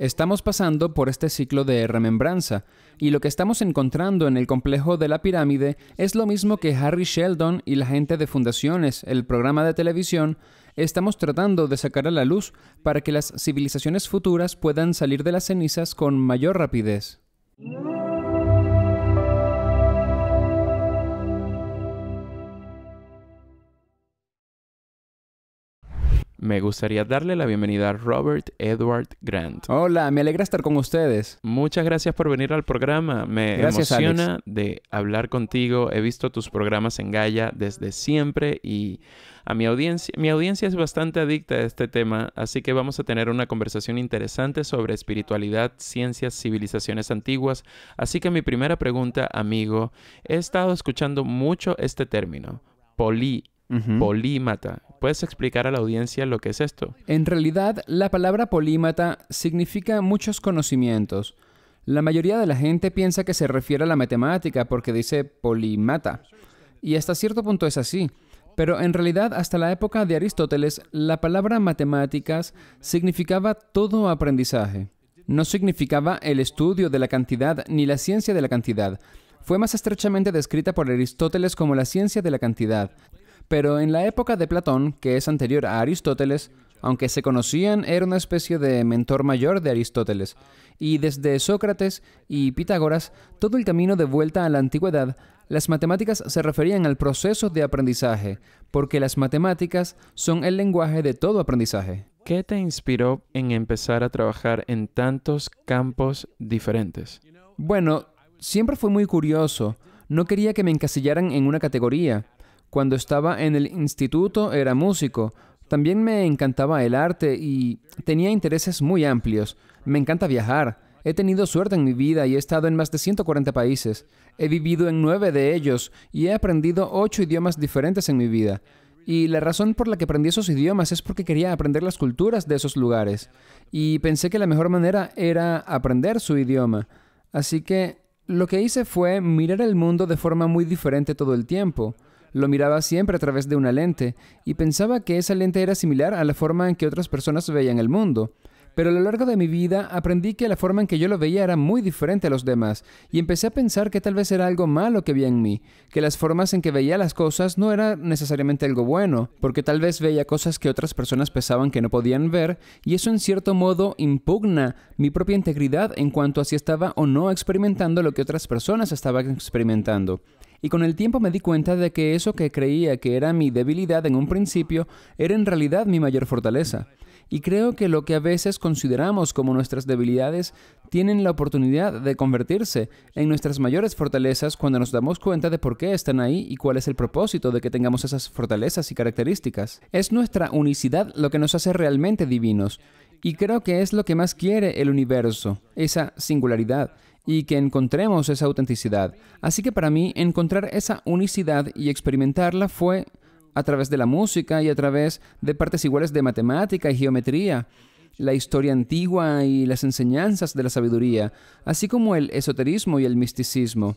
Estamos pasando por este ciclo de remembranza, y lo que estamos encontrando en el complejo de la pirámide es lo mismo que Harry Sheldon y la gente de fundaciones, el programa de televisión, estamos tratando de sacar a la luz para que las civilizaciones futuras puedan salir de las cenizas con mayor rapidez. Me gustaría darle la bienvenida a Robert Edward Grant. Hola, me alegra estar con ustedes. Muchas gracias por venir al programa. Me emociona de hablar contigo. He visto tus programas en Gaia desde siempre y a mi audiencia, mi audiencia es bastante adicta a este tema, así que vamos a tener una conversación interesante sobre espiritualidad, ciencias, civilizaciones antiguas. Así que mi primera pregunta, amigo, he estado escuchando mucho este término, poli Polímata. ¿Puedes explicar a la audiencia lo que es esto? En realidad, la palabra polímata significa muchos conocimientos. La mayoría de la gente piensa que se refiere a la matemática porque dice polímata. Y hasta cierto punto es así. Pero en realidad, hasta la época de Aristóteles, la palabra matemáticas significaba todo aprendizaje. No significaba el estudio de la cantidad ni la ciencia de la cantidad. Fue más estrechamente descrita por Aristóteles como la ciencia de la cantidad. Pero en la época de Platón, que es anterior a Aristóteles, aunque se conocían, era una especie de mentor mayor de Aristóteles. Y desde Sócrates y Pitágoras, todo el camino de vuelta a la antigüedad, las matemáticas se referían al proceso de aprendizaje, porque las matemáticas son el lenguaje de todo aprendizaje. ¿Qué te inspiró en empezar a trabajar en tantos campos diferentes? Bueno, siempre fui muy curioso. No quería que me encasillaran en una categoría. Cuando estaba en el instituto era músico. También me encantaba el arte y tenía intereses muy amplios. Me encanta viajar. He tenido suerte en mi vida y he estado en más de 140 países. He vivido en nueve de ellos y he aprendido ocho idiomas diferentes en mi vida. Y la razón por la que aprendí esos idiomas es porque quería aprender las culturas de esos lugares. Y pensé que la mejor manera era aprender su idioma. Así que lo que hice fue mirar el mundo de forma muy diferente todo el tiempo. Lo miraba siempre a través de una lente y pensaba que esa lente era similar a la forma en que otras personas veían el mundo. Pero a lo largo de mi vida aprendí que la forma en que yo lo veía era muy diferente a los demás y empecé a pensar que tal vez era algo malo que veía en mí, que las formas en que veía las cosas no era necesariamente algo bueno, porque tal vez veía cosas que otras personas pensaban que no podían ver y eso en cierto modo impugna mi propia integridad en cuanto a si estaba o no experimentando lo que otras personas estaban experimentando y con el tiempo me di cuenta de que eso que creía que era mi debilidad en un principio era en realidad mi mayor fortaleza. Y creo que lo que a veces consideramos como nuestras debilidades tienen la oportunidad de convertirse en nuestras mayores fortalezas cuando nos damos cuenta de por qué están ahí y cuál es el propósito de que tengamos esas fortalezas y características. Es nuestra unicidad lo que nos hace realmente divinos. Y creo que es lo que más quiere el universo, esa singularidad, y que encontremos esa autenticidad. Así que para mí encontrar esa unicidad y experimentarla fue a través de la música y a través de partes iguales de matemática y geometría, la historia antigua y las enseñanzas de la sabiduría, así como el esoterismo y el misticismo.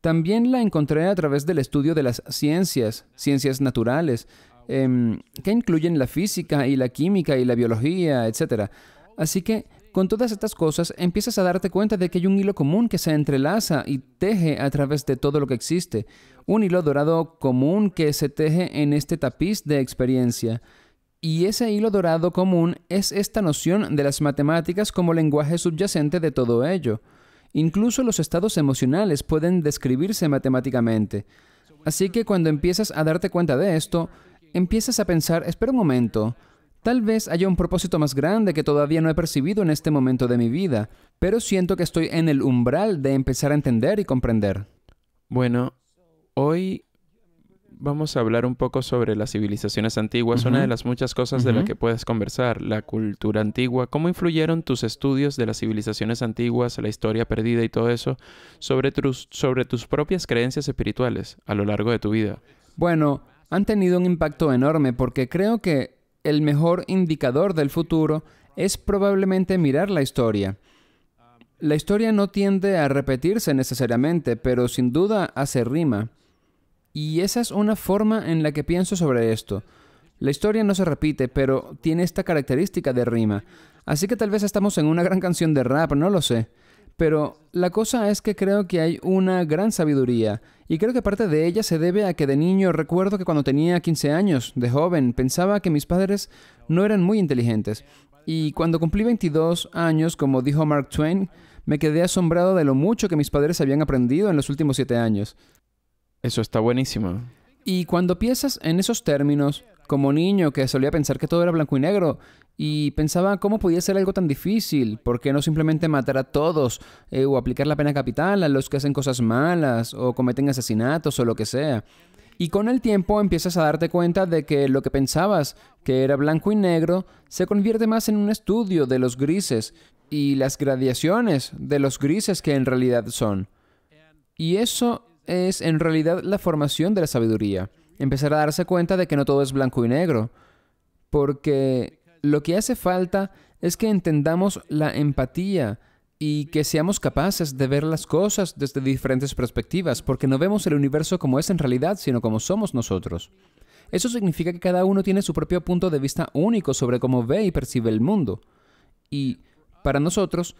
También la encontré a través del estudio de las ciencias, ciencias naturales, em, que incluyen la física y la química y la biología, etc. Así que con todas estas cosas empiezas a darte cuenta de que hay un hilo común que se entrelaza y teje a través de todo lo que existe, un hilo dorado común que se teje en este tapiz de experiencia. Y ese hilo dorado común es esta noción de las matemáticas como lenguaje subyacente de todo ello. Incluso los estados emocionales pueden describirse matemáticamente. Así que cuando empiezas a darte cuenta de esto, empiezas a pensar, espera un momento, Tal vez haya un propósito más grande que todavía no he percibido en este momento de mi vida, pero siento que estoy en el umbral de empezar a entender y comprender. Bueno, hoy vamos a hablar un poco sobre las civilizaciones antiguas, una de las muchas cosas de las que puedes conversar, la cultura antigua, cómo influyeron tus estudios de las civilizaciones antiguas, la historia perdida y todo eso, sobre tus, sobre tus propias creencias espirituales a lo largo de tu vida. Bueno, han tenido un impacto enorme porque creo que el mejor indicador del futuro es probablemente mirar la historia. La historia no tiende a repetirse necesariamente, pero sin duda hace rima. Y esa es una forma en la que pienso sobre esto. La historia no se repite, pero tiene esta característica de rima. Así que tal vez estamos en una gran canción de rap, no lo sé. Pero la cosa es que creo que hay una gran sabiduría, y creo que parte de ella se debe a que de niño recuerdo que cuando tenía 15 años, de joven, pensaba que mis padres no eran muy inteligentes. Y cuando cumplí 22 años, como dijo Mark Twain, me quedé asombrado de lo mucho que mis padres habían aprendido en los últimos 7 años. Eso está buenísimo. Y cuando piensas en esos términos, como niño que solía pensar que todo era blanco y negro y pensaba cómo podía ser algo tan difícil, por qué no simplemente matar a todos eh, o aplicar la pena capital a los que hacen cosas malas o cometen asesinatos o lo que sea. Y con el tiempo empiezas a darte cuenta de que lo que pensabas que era blanco y negro se convierte más en un estudio de los grises y las gradiaciones de los grises que en realidad son. Y eso es en realidad la formación de la sabiduría empezar a darse cuenta de que no todo es blanco y negro, porque lo que hace falta es que entendamos la empatía y que seamos capaces de ver las cosas desde diferentes perspectivas, porque no vemos el universo como es en realidad, sino como somos nosotros. Eso significa que cada uno tiene su propio punto de vista único sobre cómo ve y percibe el mundo. Y, para nosotros,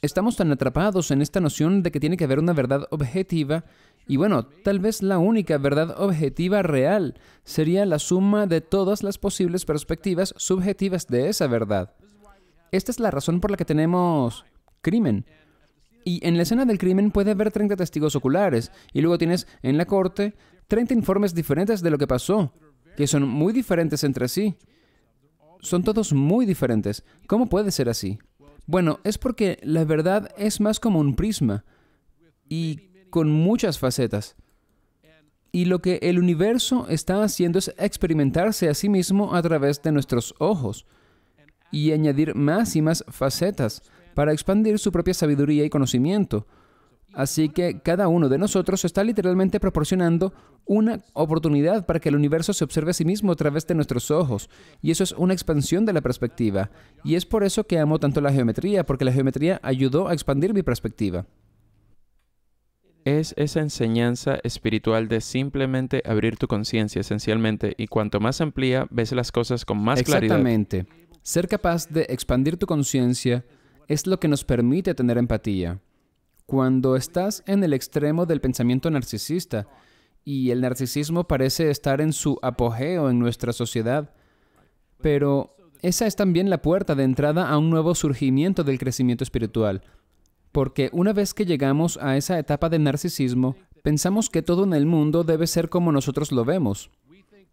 estamos tan atrapados en esta noción de que tiene que haber una verdad objetiva y bueno, tal vez la única verdad objetiva real sería la suma de todas las posibles perspectivas subjetivas de esa verdad. Esta es la razón por la que tenemos crimen. Y en la escena del crimen puede haber 30 testigos oculares, y luego tienes en la corte 30 informes diferentes de lo que pasó, que son muy diferentes entre sí. Son todos muy diferentes. ¿Cómo puede ser así? Bueno, es porque la verdad es más como un prisma. Y con muchas facetas. Y lo que el universo está haciendo es experimentarse a sí mismo a través de nuestros ojos y añadir más y más facetas para expandir su propia sabiduría y conocimiento. Así que cada uno de nosotros está literalmente proporcionando una oportunidad para que el universo se observe a sí mismo a través de nuestros ojos. Y eso es una expansión de la perspectiva. Y es por eso que amo tanto la geometría, porque la geometría ayudó a expandir mi perspectiva es esa enseñanza espiritual de simplemente abrir tu conciencia esencialmente y cuanto más amplía ves las cosas con más claridad. Exactamente. Ser capaz de expandir tu conciencia es lo que nos permite tener empatía. Cuando estás en el extremo del pensamiento narcisista y el narcisismo parece estar en su apogeo en nuestra sociedad, pero esa es también la puerta de entrada a un nuevo surgimiento del crecimiento espiritual porque una vez que llegamos a esa etapa de narcisismo, pensamos que todo en el mundo debe ser como nosotros lo vemos.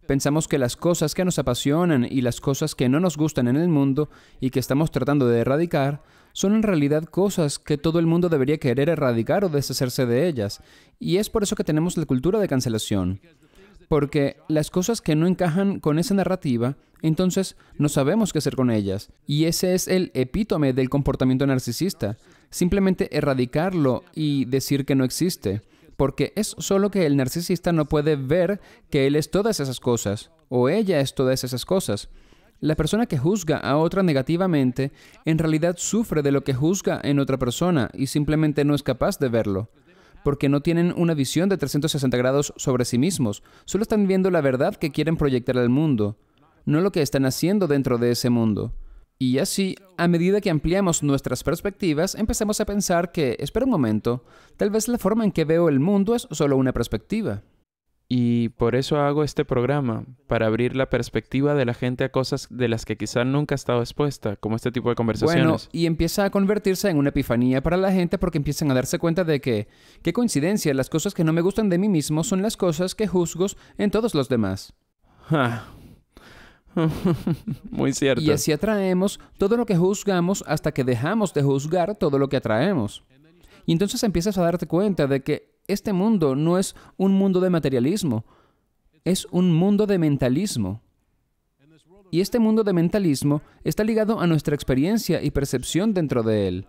Pensamos que las cosas que nos apasionan y las cosas que no nos gustan en el mundo y que estamos tratando de erradicar son en realidad cosas que todo el mundo debería querer erradicar o deshacerse de ellas. Y es por eso que tenemos la cultura de cancelación. Porque las cosas que no encajan con esa narrativa, entonces no sabemos qué hacer con ellas. Y ese es el epítome del comportamiento narcisista simplemente erradicarlo y decir que no existe, porque es solo que el narcisista no puede ver que él es todas esas cosas, o ella es todas esas cosas. La persona que juzga a otra negativamente en realidad sufre de lo que juzga en otra persona y simplemente no es capaz de verlo, porque no tienen una visión de 360 grados sobre sí mismos, solo están viendo la verdad que quieren proyectar al mundo, no lo que están haciendo dentro de ese mundo. Y así, a medida que ampliamos nuestras perspectivas, empezamos a pensar que, espera un momento, tal vez la forma en que veo el mundo es solo una perspectiva. Y por eso hago este programa, para abrir la perspectiva de la gente a cosas de las que quizá nunca ha estado expuesta, como este tipo de conversaciones. Bueno, y empieza a convertirse en una epifanía para la gente porque empiezan a darse cuenta de que, qué coincidencia, las cosas que no me gustan de mí mismo son las cosas que juzgo en todos los demás. Muy cierto. Y así atraemos todo lo que juzgamos hasta que dejamos de juzgar todo lo que atraemos. Y entonces empiezas a darte cuenta de que este mundo no es un mundo de materialismo, es un mundo de mentalismo. Y este mundo de mentalismo está ligado a nuestra experiencia y percepción dentro de él.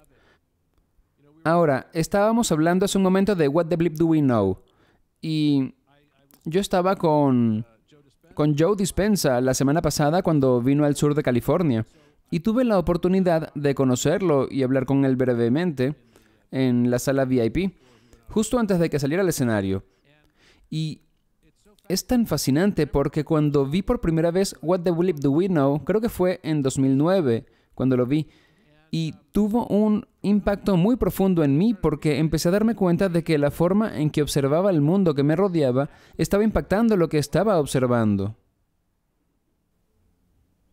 Ahora, estábamos hablando hace un momento de What the Bleep Do We Know. Y yo estaba con con Joe Dispensa la semana pasada cuando vino al sur de California y tuve la oportunidad de conocerlo y hablar con él brevemente en la sala VIP, justo antes de que saliera al escenario. Y es tan fascinante porque cuando vi por primera vez What the Bleep Do We Know, creo que fue en 2009 cuando lo vi, y tuvo un impacto muy profundo en mí porque empecé a darme cuenta de que la forma en que observaba el mundo que me rodeaba estaba impactando lo que estaba observando.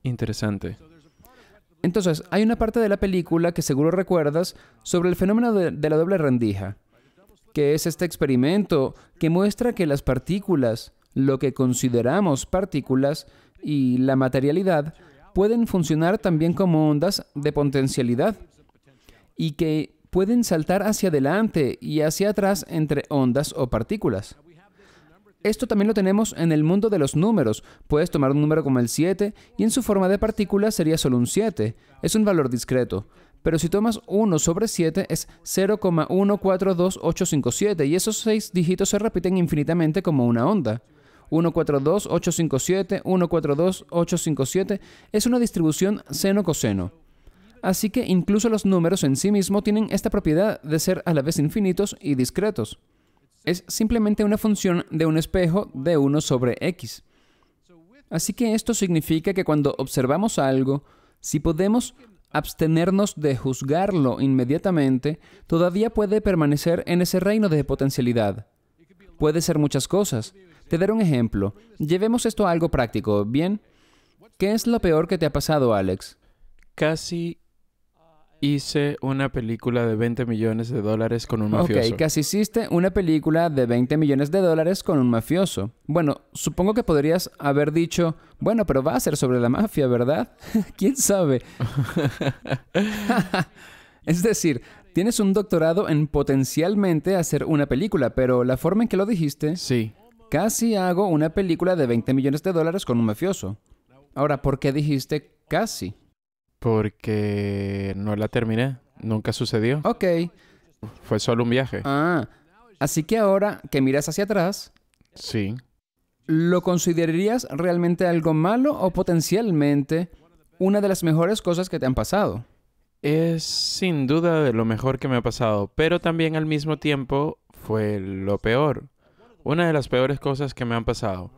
Interesante. Entonces, hay una parte de la película que seguro recuerdas sobre el fenómeno de, la doble rendija, que es este experimento que muestra que las partículas, lo que consideramos partículas, y la materialidad pueden funcionar también como ondas de potencialidad y que pueden saltar hacia adelante y hacia atrás entre ondas o partículas. Esto también lo tenemos en el mundo de los números. Puedes tomar un número como el 7 y en su forma de partícula sería solo un 7. Es un valor discreto. Pero si tomas 1 sobre 7 es 0,142857 y esos seis dígitos se repiten infinitamente como una onda. 142 8, 142-857, es una distribución seno-coseno. Así que incluso los números en sí mismos tienen esta propiedad de ser a la vez infinitos y discretos. Es simplemente una función de un espejo de 1 sobre x. Así que esto significa que cuando observamos algo, si podemos abstenernos de juzgarlo inmediatamente, todavía puede permanecer en ese reino de potencialidad. Puede ser muchas cosas. Te daré un ejemplo. Llevemos esto a algo práctico, ¿bien? ¿Qué es lo peor que te ha pasado, Alex? Casi hice una película de 20 millones de dólares con un mafioso. Ok, casi hiciste una película de 20 millones de dólares con un mafioso. Bueno, supongo que podrías haber dicho, bueno, pero va a ser sobre la mafia, ¿verdad? ¿Quién sabe? es decir, tienes un doctorado en potencialmente hacer una película, pero la forma en que lo dijiste... Sí, Casi hago una película de 20 millones de dólares con un mafioso. Ahora, ¿por qué dijiste casi? Porque no la terminé. Nunca sucedió. Ok. Fue solo un viaje. Ah. Así que ahora que miras hacia atrás. Sí. ¿Lo considerarías realmente algo malo o potencialmente una de las mejores cosas que te han pasado? Es sin duda lo mejor que me ha pasado, pero también al mismo tiempo fue lo peor una de las peores cosas que me han pasado.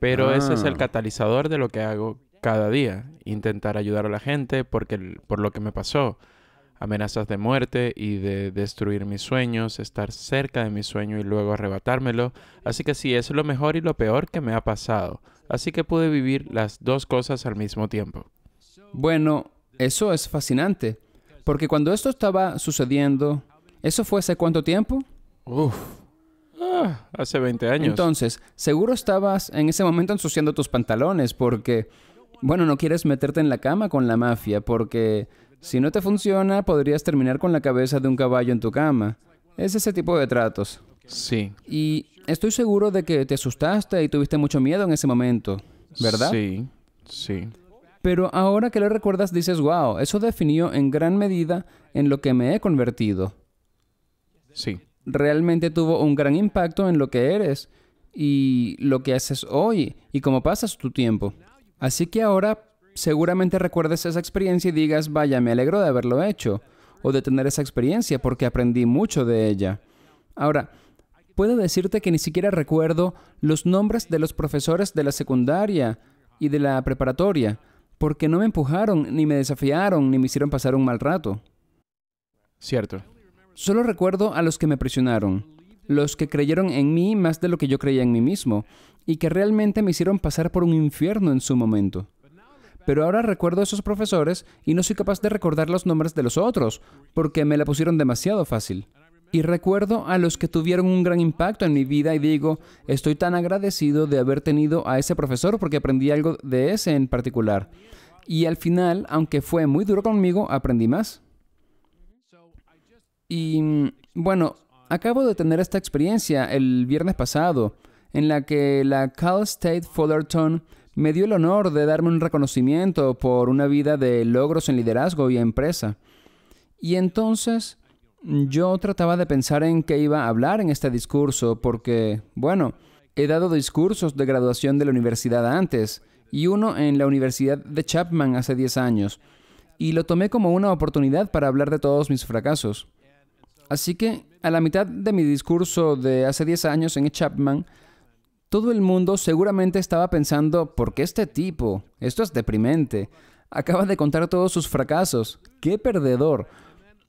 Pero ese es el ah. catalizador de lo que hago cada día. Intentar ayudar a la gente porque, por lo que me pasó. Amenazas de muerte y de destruir mis sueños, estar cerca de mi sueño y luego arrebatármelo. Así que sí, es lo mejor y lo peor que me ha pasado. Así que pude vivir las dos cosas al mismo tiempo. Bueno, eso es fascinante. Porque cuando esto estaba sucediendo, ¿eso fue hace cuánto tiempo? hace 20 años. Entonces, seguro estabas en ese momento ensuciando tus pantalones porque, bueno, no quieres meterte en la cama con la mafia porque si no te funciona podrías terminar con la cabeza de un caballo en tu cama. Es ese tipo de tratos. Sí. Y estoy seguro de que te asustaste y tuviste mucho miedo en ese momento, ¿verdad? Sí, sí. Pero ahora que lo recuerdas dices, wow, eso definió en gran medida en lo que me he convertido. Sí realmente tuvo un gran impacto en lo que eres y lo que haces hoy y cómo pasas tu tiempo. Así que ahora seguramente recuerdes esa experiencia y digas, vaya, me alegro de haberlo hecho o de tener esa experiencia porque aprendí mucho de ella. Ahora, puedo decirte que ni siquiera recuerdo los nombres de los profesores de la secundaria y de la preparatoria, porque no me empujaron, ni me desafiaron, ni me hicieron pasar un mal rato. Cierto. Solo recuerdo a los que me presionaron, los que creyeron en mí más de lo que yo creía en mí mismo, y que realmente me hicieron pasar por un infierno en su momento. Pero ahora recuerdo a esos profesores y no soy capaz de recordar los nombres de los otros, porque me la pusieron demasiado fácil. Y recuerdo a los que tuvieron un gran impacto en mi vida y digo, estoy tan agradecido de haber tenido a ese profesor porque aprendí algo de ese en particular. Y al final, aunque fue muy duro conmigo, aprendí más. Y mm, bueno, acabo de tener esta experiencia el viernes pasado, en la que la Cal State Fullerton me dio el honor de darme un reconocimiento por una vida de logros en liderazgo y empresa. Y entonces yo trataba de pensar en qué iba a hablar en este discurso, porque, bueno, he dado discursos de graduación de la universidad antes, y uno en la Universidad de Chapman hace 10 años, y lo tomé como una oportunidad para hablar de todos mis fracasos. Así que, a la mitad de mi discurso de hace 10 años en Chapman, todo el mundo seguramente estaba pensando, ¿por qué este tipo? Esto es deprimente. Acaba de contar todos sus fracasos. ¡Qué perdedor!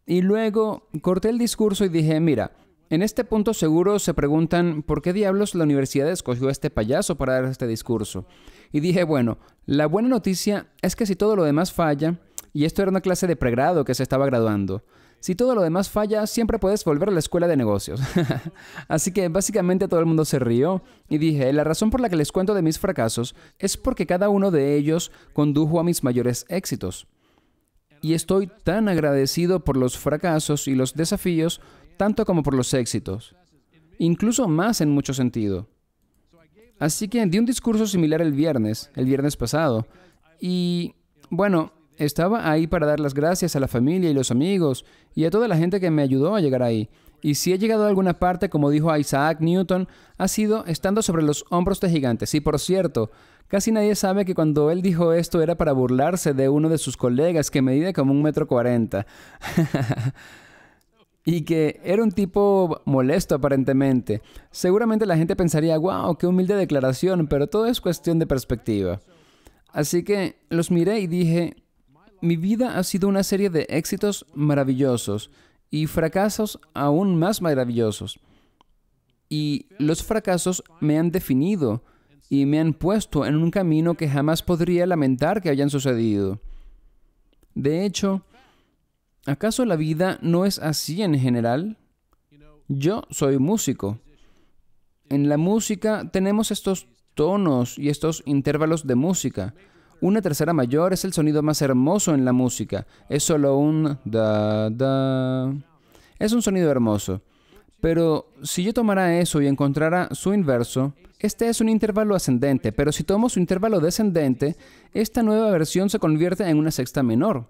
Y luego corté el discurso y dije, mira, en este punto seguro se preguntan por qué diablos la universidad escogió a este payaso para dar este discurso. Y dije, bueno, la buena noticia es que si todo lo demás falla, y esto era una clase de pregrado que se estaba graduando, si todo lo demás falla, siempre puedes volver a la escuela de negocios. Así que básicamente todo el mundo se rió y dije, la razón por la que les cuento de mis fracasos es porque cada uno de ellos condujo a mis mayores éxitos. Y estoy tan agradecido por los fracasos y los desafíos, tanto como por los éxitos. Incluso más en mucho sentido. Así que di un discurso similar el viernes, el viernes pasado. Y bueno, estaba ahí para dar las gracias a la familia y los amigos y a toda la gente que me ayudó a llegar ahí. Y si he llegado a alguna parte, como dijo Isaac Newton, ha sido estando sobre los hombros de gigantes. Y por cierto, casi nadie sabe que cuando él dijo esto era para burlarse de uno de sus colegas que medía como un metro cuarenta. y que era un tipo molesto aparentemente. Seguramente la gente pensaría, wow, qué humilde declaración, pero todo es cuestión de perspectiva. Así que los miré y dije, mi vida ha sido una serie de éxitos maravillosos y fracasos aún más maravillosos. Y los fracasos me han definido y me han puesto en un camino que jamás podría lamentar que hayan sucedido. De hecho, ¿acaso la vida no es así en general? Yo soy músico. En la música tenemos estos tonos y estos intervalos de música. Una tercera mayor es el sonido más hermoso en la música. Es solo un da da. Es un sonido hermoso. Pero si yo tomara eso y encontrara su inverso, este es un intervalo ascendente, pero si tomo su intervalo descendente, esta nueva versión se convierte en una sexta menor.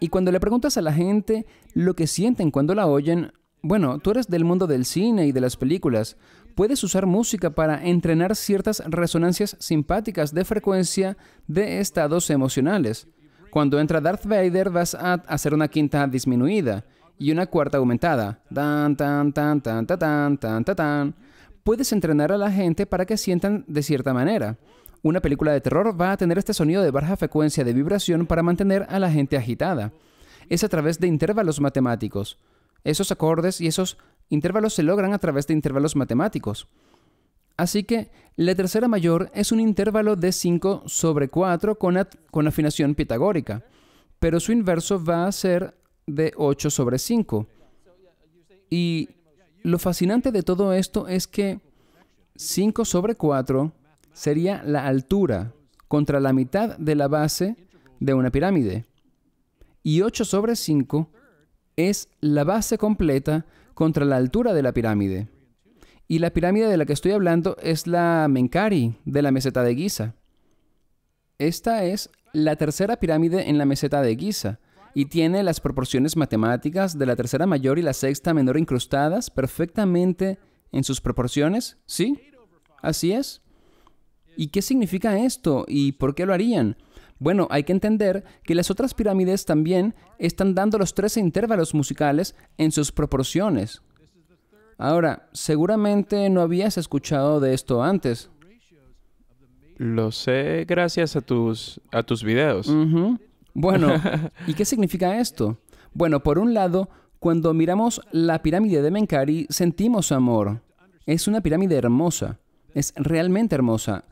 Y cuando le preguntas a la gente lo que sienten cuando la oyen, bueno, tú eres del mundo del cine y de las películas, puedes usar música para entrenar ciertas resonancias simpáticas de frecuencia de estados emocionales. Cuando entra Darth Vader vas a hacer una quinta disminuida y una cuarta aumentada. Tan tan tan tan tan tan tan tan. Puedes entrenar a la gente para que sientan de cierta manera. Una película de terror va a tener este sonido de baja frecuencia de vibración para mantener a la gente agitada. Es a través de intervalos matemáticos. Esos acordes y esos Intervalos se logran a través de intervalos matemáticos. Así que la tercera mayor es un intervalo de 5 sobre 4 con, afinación pitagórica, pero su inverso va a ser de 8 sobre 5. Y lo fascinante de todo esto es que 5 sobre 4 sería la altura contra la mitad de la base de una pirámide. Y 8 sobre 5 es la base completa contra la altura de la pirámide. Y la pirámide de la que estoy hablando es la Menkari, de la meseta de Giza. Esta es la tercera pirámide en la meseta de Giza y tiene las proporciones matemáticas de la tercera mayor y la sexta menor incrustadas perfectamente en sus proporciones, ¿sí? Así es. ¿Y qué significa esto y por qué lo harían? Bueno, hay que entender que las otras pirámides también están dando los 13 intervalos musicales en sus proporciones. Ahora, seguramente no habías escuchado de esto antes. Lo sé gracias a tus, a tus videos. Bueno, ¿y qué significa esto? Bueno, por un lado, cuando miramos la pirámide de Menkari, sentimos amor. Es una pirámide hermosa, es realmente hermosa.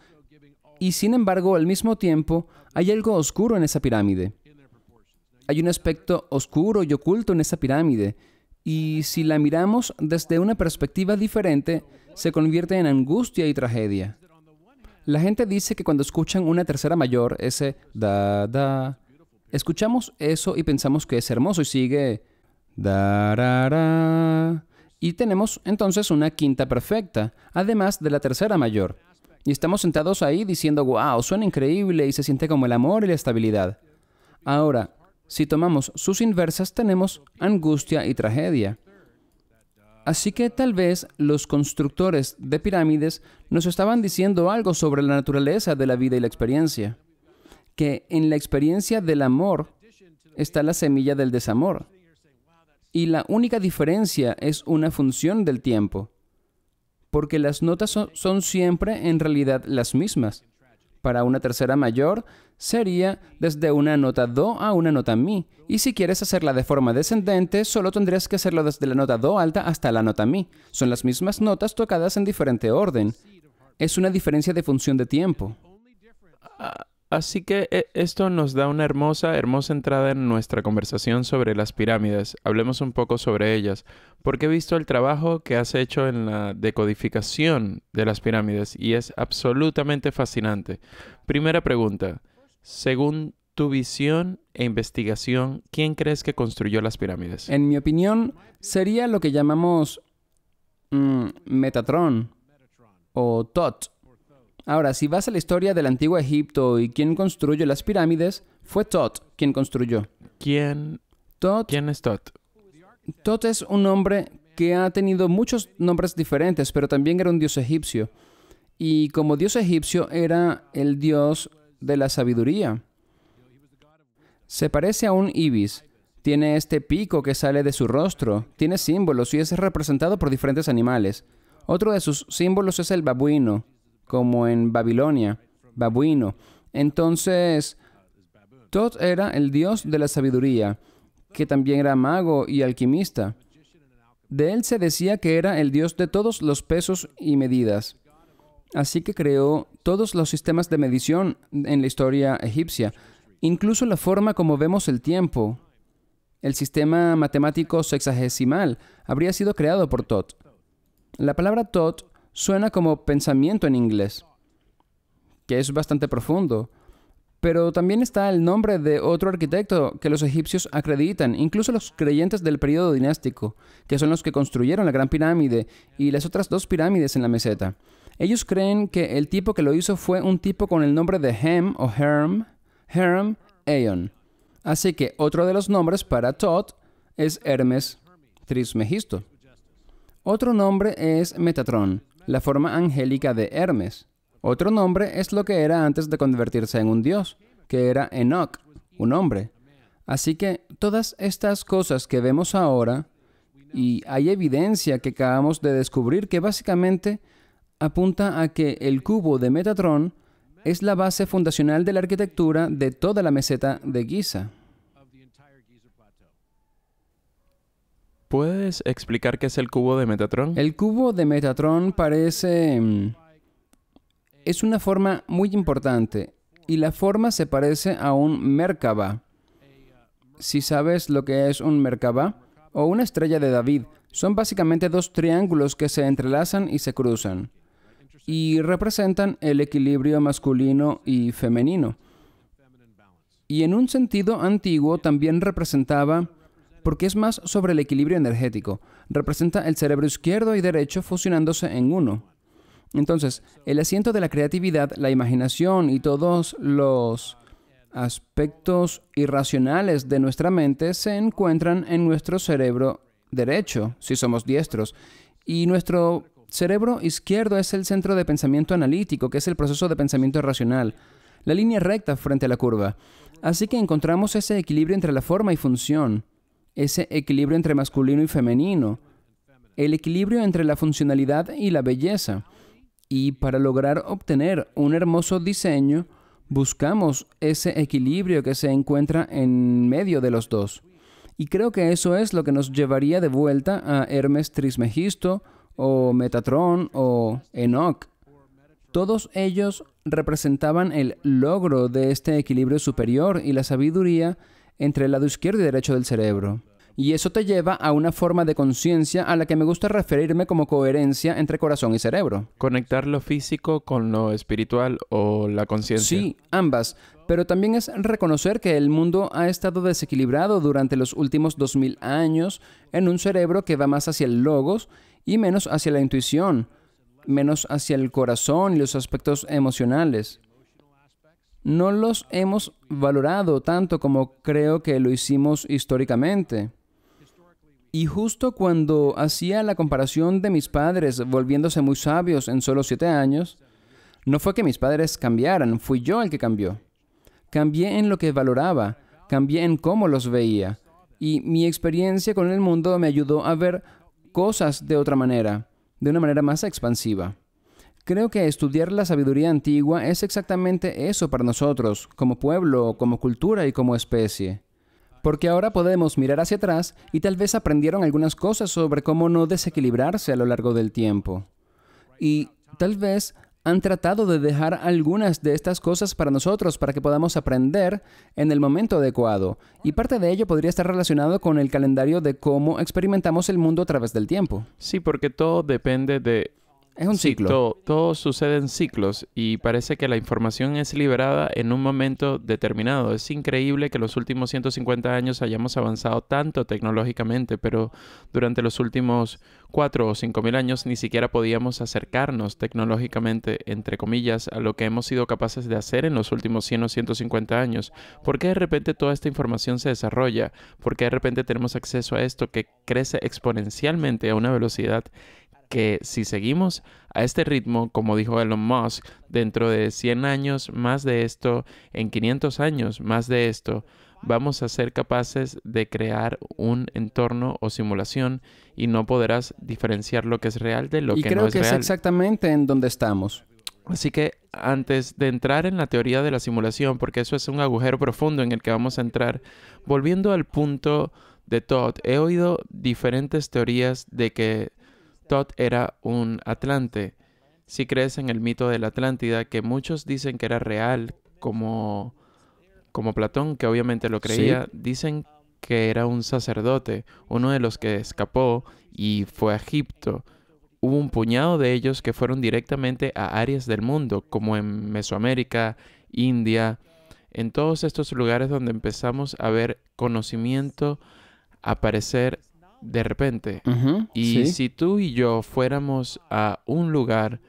Y sin embargo, al mismo tiempo, hay algo oscuro en esa pirámide. Hay un aspecto oscuro y oculto en esa pirámide. Y si la miramos desde una perspectiva diferente, se convierte en angustia y tragedia. La gente dice que cuando escuchan una tercera mayor, ese da da, escuchamos eso y pensamos que es hermoso y sigue da ra, ra. Y tenemos entonces una quinta perfecta, además de la tercera mayor. Y estamos sentados ahí diciendo, wow, suena increíble y se siente como el amor y la estabilidad. Ahora, si tomamos sus inversas, tenemos angustia y tragedia. Así que tal vez los constructores de pirámides nos estaban diciendo algo sobre la naturaleza de la vida y la experiencia. Que en la experiencia del amor está la semilla del desamor. Y la única diferencia es una función del tiempo porque las notas son, siempre en realidad las mismas. Para una tercera mayor sería desde una nota do a una nota mi, y si quieres hacerla de forma descendente, solo tendrías que hacerlo desde la nota do alta hasta la nota mi. Son las mismas notas tocadas en diferente orden. Es una diferencia de función de tiempo. Ah, Así que eh, esto nos da una hermosa, hermosa entrada en nuestra conversación sobre las pirámides. Hablemos un poco sobre ellas, porque he visto el trabajo que has hecho en la decodificación de las pirámides y es absolutamente fascinante. Primera pregunta, según tu visión e investigación, ¿quién crees que construyó las pirámides? En mi opinión, sería lo que llamamos mm, Metatron o Tot Ahora, si vas a la historia del antiguo Egipto y quién construyó las pirámides, fue Tot quien construyó. ¿Quién? Tot. ¿Quién es Tot? Tot es un hombre que ha tenido muchos nombres diferentes, pero también era un dios egipcio. Y como dios egipcio era el dios de la sabiduría. Se parece a un ibis. Tiene este pico que sale de su rostro, tiene símbolos y es representado por diferentes animales. Otro de sus símbolos es el babuino, como en Babilonia, babuino. Entonces, Tot era el dios de la sabiduría, que también era mago y alquimista. De él se decía que era el dios de todos los pesos y medidas. Así que creó todos los sistemas de medición en la historia egipcia, incluso la forma como vemos el tiempo. El sistema matemático sexagesimal habría sido creado por Tot. La palabra Tot Suena como pensamiento en inglés, que es bastante profundo. Pero también está el nombre de otro arquitecto que los egipcios acreditan, incluso los creyentes del periodo dinástico, que son los que construyeron la Gran Pirámide y las otras dos pirámides en la meseta. Ellos creen que el tipo que lo hizo fue un tipo con el nombre de Hem o Herm, Herm Aeon. Así que otro de los nombres para Tod es Hermes Trismegisto. Otro nombre es Metatron, la forma angélica de Hermes. Otro nombre es lo que era antes de convertirse en un dios, que era Enoch, un hombre. Así que todas estas cosas que vemos ahora, y hay evidencia que acabamos de descubrir que básicamente apunta a que el cubo de Metatron es la base fundacional de la arquitectura de toda la meseta de Giza. ¿Puedes explicar qué es el cubo de Metatron? El cubo de Metatron parece... Mm, es una forma muy importante y la forma se parece a un Merkaba. Si sabes lo que es un Merkaba o una estrella de David, son básicamente dos triángulos que se entrelazan y se cruzan y representan el equilibrio masculino y femenino. Y en un sentido antiguo también representaba porque es más sobre el equilibrio energético. Representa el cerebro izquierdo y derecho fusionándose en uno. Entonces, el asiento de la creatividad, la imaginación y todos los aspectos irracionales de nuestra mente se encuentran en nuestro cerebro derecho, si somos diestros, y nuestro cerebro izquierdo es el centro de pensamiento analítico, que es el proceso de pensamiento racional, la línea recta frente a la curva. Así que encontramos ese equilibrio entre la forma y función ese equilibrio entre masculino y femenino, el equilibrio entre la funcionalidad y la belleza. Y para lograr obtener un hermoso diseño, buscamos ese equilibrio que se encuentra en medio de los dos. Y creo que eso es lo que nos llevaría de vuelta a Hermes Trismegisto o Metatron o Enoch. Todos ellos representaban el logro de este equilibrio superior y la sabiduría entre el lado izquierdo y derecho del cerebro. Y eso te lleva a una forma de conciencia a la que me gusta referirme como coherencia entre corazón y cerebro. Conectar lo físico con lo espiritual o la conciencia. Sí, ambas. Pero también es reconocer que el mundo ha estado desequilibrado durante los últimos 2000 años en un cerebro que va más hacia el logos y menos hacia la intuición, menos hacia el corazón y los aspectos emocionales no los hemos valorado tanto como creo que lo hicimos históricamente. Y justo cuando hacía la comparación de mis padres volviéndose muy sabios en solo siete años, no fue que mis padres cambiaran, fui yo el que cambió. Cambié en lo que valoraba, cambié en cómo los veía, y mi experiencia con el mundo me ayudó a ver cosas de otra manera, de una manera más expansiva. Creo que estudiar la sabiduría antigua es exactamente eso para nosotros, como pueblo, como cultura y como especie. Porque ahora podemos mirar hacia atrás y tal vez aprendieron algunas cosas sobre cómo no desequilibrarse a lo largo del tiempo. Y tal vez han tratado de dejar algunas de estas cosas para nosotros para que podamos aprender en el momento adecuado. Y parte de ello podría estar relacionado con el calendario de cómo experimentamos el mundo a través del tiempo. Sí, porque todo depende de es un ciclo. todo sucede en ciclos y parece que la información es liberada en un momento determinado. Es increíble que los últimos 150 años hayamos avanzado tanto tecnológicamente, pero durante los últimos 4 o 5 mil años ni siquiera podíamos acercarnos tecnológicamente, entre comillas, a lo que hemos sido capaces de hacer en los últimos 100 o 150 años. ¿Por qué de repente toda esta información se desarrolla? ¿Por qué de repente tenemos acceso a esto que crece exponencialmente a una velocidad que si seguimos a este ritmo, como dijo Elon Musk, dentro de 100 años más de esto, en 500 años más de esto, vamos a ser capaces de crear un entorno o simulación y no podrás diferenciar lo que es real de lo que no es real. Y creo que es exactamente en donde estamos. Así que antes de entrar en la teoría de la simulación, porque eso es un agujero profundo en el que vamos a entrar, volviendo al punto de Todd, he oído diferentes teorías de que Todd era un atlante. Si crees en el mito de la Atlántida, que muchos dicen que era real, como, como Platón, que obviamente lo creía, dicen que era un sacerdote, uno de los que escapó y fue a Egipto. Hubo un puñado de ellos que fueron directamente a áreas del mundo, como en Mesoamérica, India, en todos estos lugares donde empezamos a ver conocimiento aparecer de repente. Y si tú y yo fuéramos a un lugar,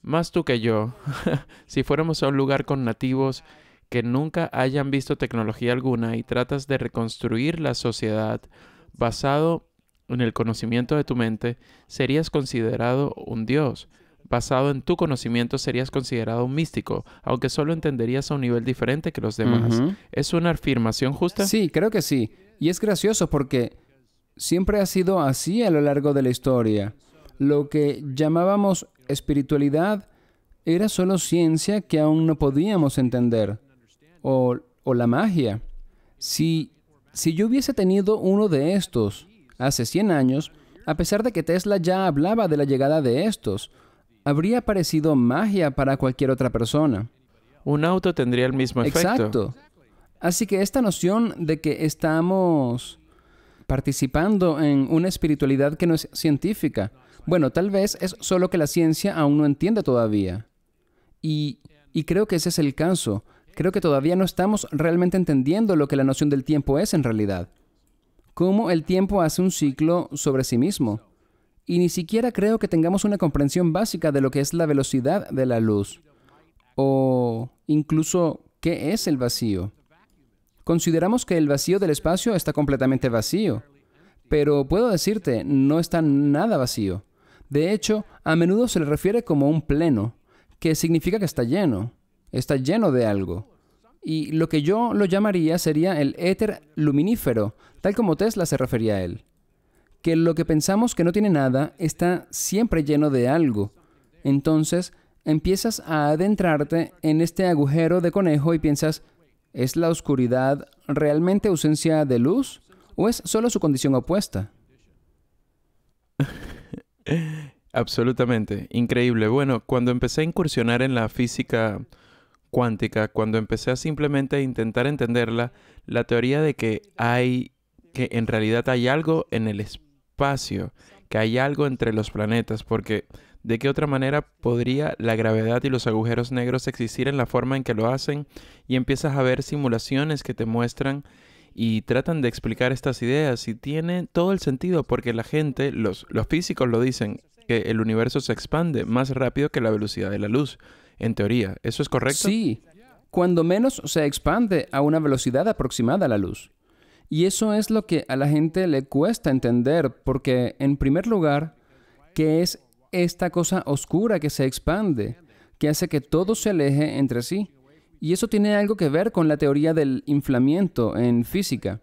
más tú que yo, si fuéramos a un lugar con nativos que nunca hayan visto tecnología alguna y tratas de reconstruir la sociedad basado en el conocimiento de tu mente, serías considerado un dios. Basado en tu conocimiento serías considerado un místico, aunque solo entenderías a un nivel diferente que los demás. ¿Es una afirmación justa? Sí, creo que sí. Y es gracioso porque Siempre ha sido así a lo largo de la historia. Lo que llamábamos espiritualidad era solo ciencia que aún no podíamos entender, o, la magia. Si, si yo hubiese tenido uno de estos hace 100 años, a pesar de que Tesla ya hablaba de la llegada de estos, habría parecido magia para cualquier otra persona. Un auto tendría el mismo efecto. Exacto. Así que esta noción de que estamos participando en una espiritualidad que no es científica. Bueno, tal vez es solo que la ciencia aún no entiende todavía. Y, y creo que ese es el caso. Creo que todavía no estamos realmente entendiendo lo que la noción del tiempo es en realidad. Cómo el tiempo hace un ciclo sobre sí mismo. Y ni siquiera creo que tengamos una comprensión básica de lo que es la velocidad de la luz. O incluso qué es el vacío. Consideramos que el vacío del espacio está completamente vacío, pero puedo decirte, no está nada vacío. De hecho, a menudo se le refiere como un pleno, que significa que está lleno, está lleno de algo. Y lo que yo lo llamaría sería el éter luminífero, tal como Tesla se refería a él. Que lo que pensamos que no tiene nada está siempre lleno de algo. Entonces, empiezas a adentrarte en este agujero de conejo y piensas, ¿Es la oscuridad realmente ausencia de luz o es solo su condición opuesta? Absolutamente, increíble. Bueno, cuando empecé a incursionar en la física cuántica, cuando empecé a simplemente intentar entenderla, la teoría de que hay, que en realidad hay algo en el espacio, que hay algo entre los planetas, porque ¿De qué otra manera podría la gravedad y los agujeros negros existir en la forma en que lo hacen? Y empiezas a ver simulaciones que te muestran y tratan de explicar estas ideas y tiene todo el sentido porque la gente, los, los físicos lo dicen, que el universo se expande más rápido que la velocidad de la luz, en teoría. ¿Eso es correcto? Sí, cuando menos se expande a una velocidad aproximada a la luz. Y eso es lo que a la gente le cuesta entender porque, en primer lugar, ¿qué es esta cosa oscura que se expande, que hace que todo se aleje entre sí. Y eso tiene algo que ver con la teoría del inflamiento en física.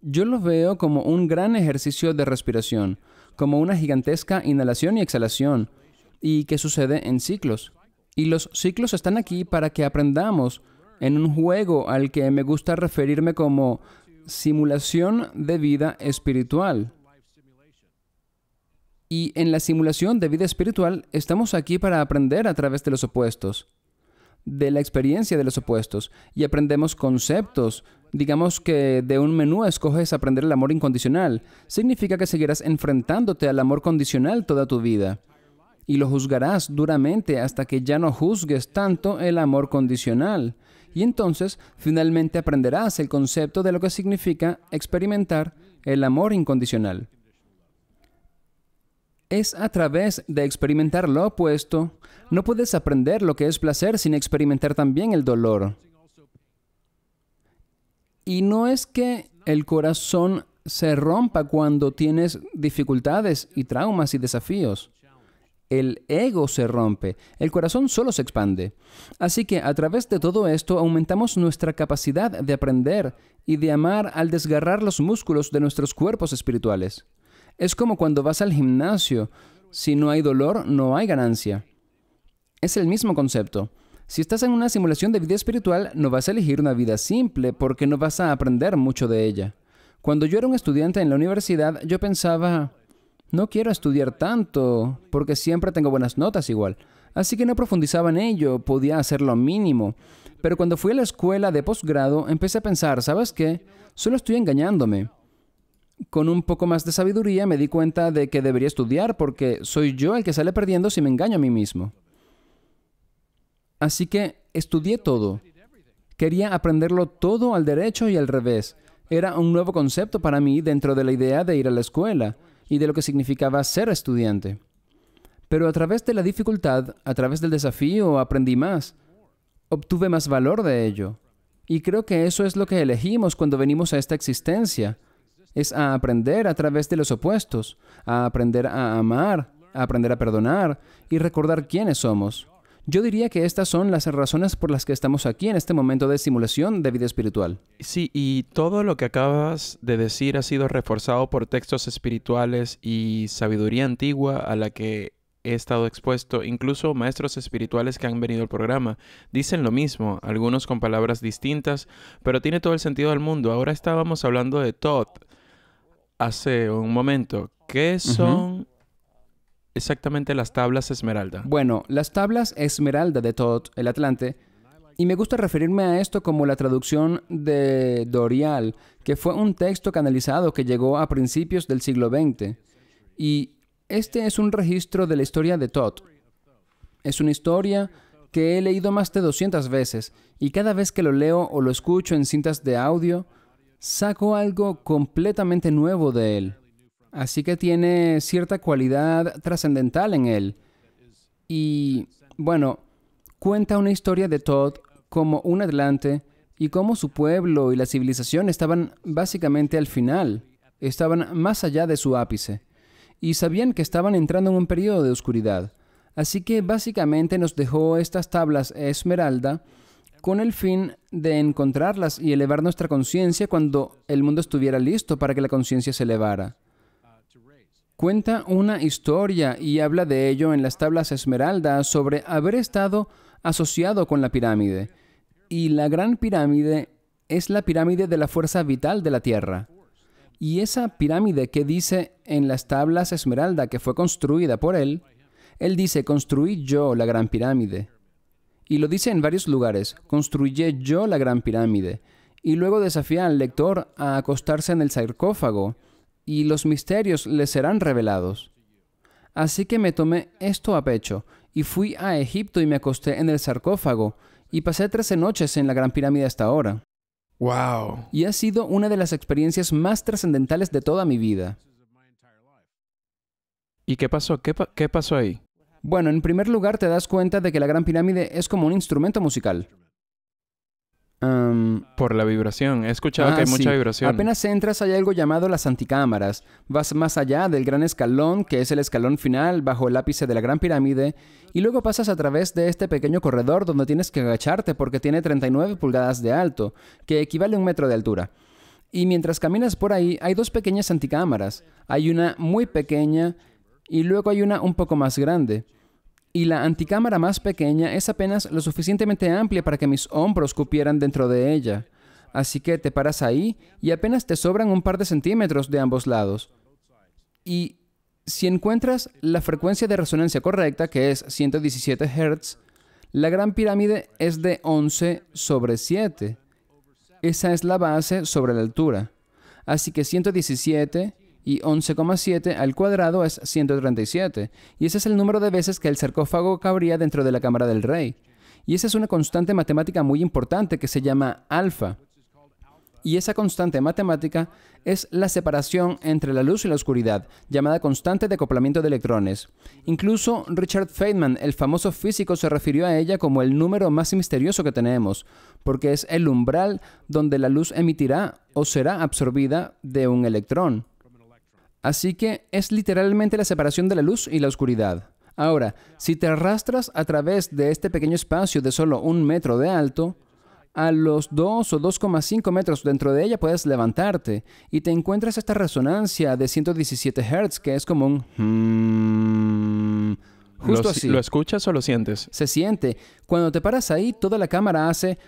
Yo lo veo como un gran ejercicio de respiración, como una gigantesca inhalación y exhalación, y que sucede en ciclos. Y los ciclos están aquí para que aprendamos en un juego al que me gusta referirme como simulación de vida espiritual. Y en la simulación de vida espiritual estamos aquí para aprender a través de los opuestos, de la experiencia de los opuestos, y aprendemos conceptos. Digamos que de un menú escoges aprender el amor incondicional. Significa que seguirás enfrentándote al amor condicional toda tu vida y lo juzgarás duramente hasta que ya no juzgues tanto el amor condicional. Y entonces finalmente aprenderás el concepto de lo que significa experimentar el amor incondicional. Es a través de experimentar lo opuesto. No puedes aprender lo que es placer sin experimentar también el dolor. Y no es que el corazón se rompa cuando tienes dificultades y traumas y desafíos. El ego se rompe, el corazón solo se expande. Así que a través de todo esto aumentamos nuestra capacidad de aprender y de amar al desgarrar los músculos de nuestros cuerpos espirituales. Es como cuando vas al gimnasio. Si no hay dolor, no hay ganancia. Es el mismo concepto. Si estás en una simulación de vida espiritual, no vas a elegir una vida simple porque no vas a aprender mucho de ella. Cuando yo era un estudiante en la universidad, yo pensaba, no quiero estudiar tanto porque siempre tengo buenas notas igual. Así que no profundizaba en ello, podía hacer lo mínimo. Pero cuando fui a la escuela de posgrado, empecé a pensar, ¿sabes qué? Solo estoy engañándome con un poco más de sabiduría me di cuenta de que debería estudiar porque soy yo el que sale perdiendo si me engaño a mí mismo. Así que estudié todo. Quería aprenderlo todo al derecho y al revés. Era un nuevo concepto para mí dentro de la idea de ir a la escuela y de lo que significaba ser estudiante. Pero a través de la dificultad, a través del desafío, aprendí más. Obtuve más valor de ello. Y creo que eso es lo que elegimos cuando venimos a esta existencia es a aprender a través de los opuestos, a aprender a amar, a aprender a perdonar y recordar quiénes somos. Yo diría que estas son las razones por las que estamos aquí en este momento de simulación de vida espiritual. Sí, y todo lo que acabas de decir ha sido reforzado por textos espirituales y sabiduría antigua a la que he estado expuesto, incluso maestros espirituales que han venido al programa dicen lo mismo, algunos con palabras distintas, pero tiene todo el sentido del mundo. Ahora estábamos hablando de Todd, hace un momento, ¿qué son exactamente las tablas Esmeralda? Bueno, las tablas Esmeralda de Todd, el Atlante, y me gusta referirme a esto como la traducción de Dorial, que fue un texto canalizado que llegó a principios del siglo XX. Y este es un registro de la historia de Todd. Es una historia que he leído más de 200 veces y cada vez que lo leo o lo escucho en cintas de audio, sacó algo completamente nuevo de él. Así que tiene cierta cualidad trascendental en él. Y, bueno, cuenta una historia de Todd como un adelante y cómo su pueblo y la civilización estaban básicamente al final, estaban más allá de su ápice, y sabían que estaban entrando en un periodo de oscuridad. Así que básicamente nos dejó estas tablas esmeralda con el fin de encontrarlas y elevar nuestra conciencia cuando el mundo estuviera listo para que la conciencia se elevara. Cuenta una historia y habla de ello en las tablas Esmeralda sobre haber estado asociado con la pirámide. Y la gran pirámide es la pirámide de la fuerza vital de la Tierra. Y esa pirámide que dice en las tablas Esmeralda que fue construida por él, él dice, construí yo la gran pirámide y lo dice en varios lugares, Construye yo la gran pirámide, y luego desafía al lector a acostarse en el sarcófago, y los misterios le serán revelados. Así que me tomé esto a pecho, y fui a Egipto y me acosté en el sarcófago, y pasé trece noches en la gran pirámide hasta ahora. Wow. Y ha sido una de las experiencias más trascendentales de toda mi vida. ¿Y qué pasó? qué pasó ahí? Bueno, en primer lugar te das cuenta de que la Gran Pirámide es como un instrumento musical. por la vibración. He escuchado ah, que hay mucha vibración. Apenas entras hay algo llamado las anticámaras. Vas más allá del gran escalón, que es el escalón final bajo el ápice de la Gran Pirámide, y luego pasas a través de este pequeño corredor donde tienes que agacharte porque tiene 39 pulgadas de alto, que equivale a un metro de altura. Y mientras caminas por ahí hay dos pequeñas anticámaras. Hay una muy pequeña y luego hay una un poco más grande. Y la anticámara más pequeña es apenas lo suficientemente amplia para que mis hombros cupieran dentro de ella. Así que te paras ahí y apenas te sobran un par de centímetros de ambos lados. Y si encuentras la frecuencia de resonancia correcta, que es 117 Hz, la gran pirámide es de 11 sobre 7. Esa es la base sobre la altura. Así que 117 y 11,7 al cuadrado es 137, y ese es el número de veces que el sarcófago cabría dentro de la cámara del rey. Y esa es una constante matemática muy importante que se llama alfa. Y esa constante matemática es la separación entre la luz y la oscuridad, llamada constante de acoplamiento de electrones. Incluso Richard Feynman, el famoso físico, se refirió a ella como el número más misterioso que tenemos, porque es el umbral donde la luz emitirá o será absorbida de un electrón. Así que es literalmente la separación de la luz y la oscuridad. Ahora, si te arrastras a través de este pequeño espacio de solo un metro de alto, a los 2 o 2,5 metros dentro de ella puedes levantarte y te encuentras esta resonancia de 117 Hz que es como un... Hmm. justo así. ¿Lo escuchas o lo sientes? Se siente. Cuando te paras ahí, toda la cámara hace...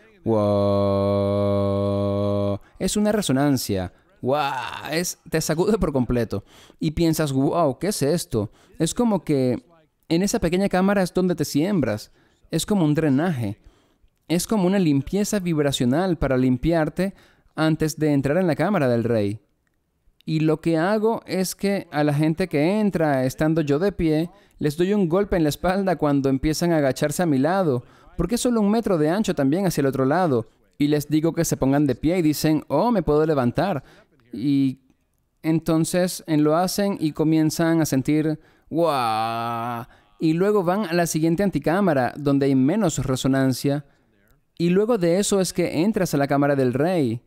Es una resonancia. ¡Wow! Es, te sacude por completo. Y piensas, wow, ¿qué es esto? Es como que en esa pequeña cámara es donde te siembras. Es como un drenaje. Es como una limpieza vibracional para limpiarte antes de entrar en la cámara del rey. Y lo que hago es que a la gente que entra, estando yo de pie, les doy un golpe en la espalda cuando empiezan a agacharse a mi lado, porque es solo un metro de ancho también hacia el otro lado. Y les digo que se pongan de pie y dicen, oh, me puedo levantar. Y entonces lo hacen y comienzan a sentir ¡guau! Y luego van a la siguiente anticámara, donde hay menos resonancia. Y luego de eso es que entras a la cámara del rey.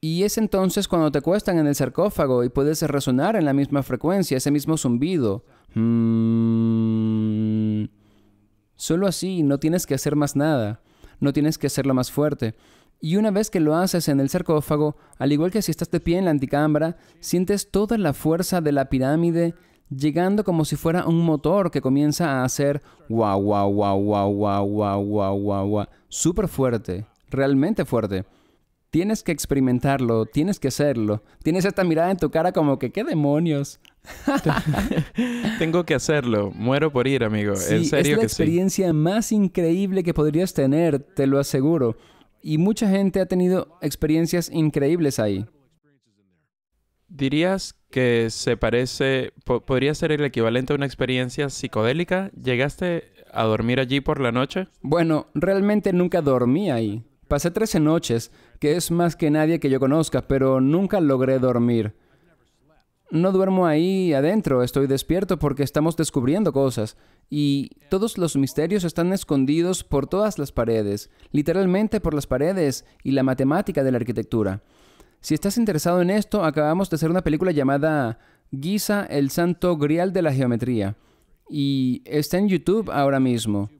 Y es entonces cuando te cuestan en el sarcófago y puedes resonar en la misma frecuencia, ese mismo zumbido. Mm. Solo así, no tienes que hacer más nada, no tienes que hacerlo más fuerte. Y una vez que lo haces en el sarcófago, al igual que si estás de pie en la anticámara, sientes toda la fuerza de la pirámide llegando como si fuera un motor que comienza a hacer guau guau guau guau guau guau guau guau guau súper fuerte, realmente fuerte. Tienes que experimentarlo, tienes que hacerlo. Tienes esta mirada en tu cara como que qué demonios. Tengo que hacerlo, muero por ir, amigo. en serio es la experiencia más increíble que podrías tener, te lo aseguro y mucha gente ha tenido experiencias increíbles ahí. ¿Dirías que se parece, podría ser el equivalente a una experiencia psicodélica? ¿Llegaste a dormir allí por la noche? Bueno, realmente nunca dormí ahí. Pasé 13 noches, que es más que nadie que yo conozca, pero nunca logré dormir no duermo ahí adentro, estoy despierto porque estamos descubriendo cosas. Y todos los misterios están escondidos por todas las paredes, literalmente por las paredes y la matemática de la arquitectura. Si estás interesado en esto, acabamos de hacer una película llamada Giza, el santo grial de la geometría. Y está en YouTube ahora mismo.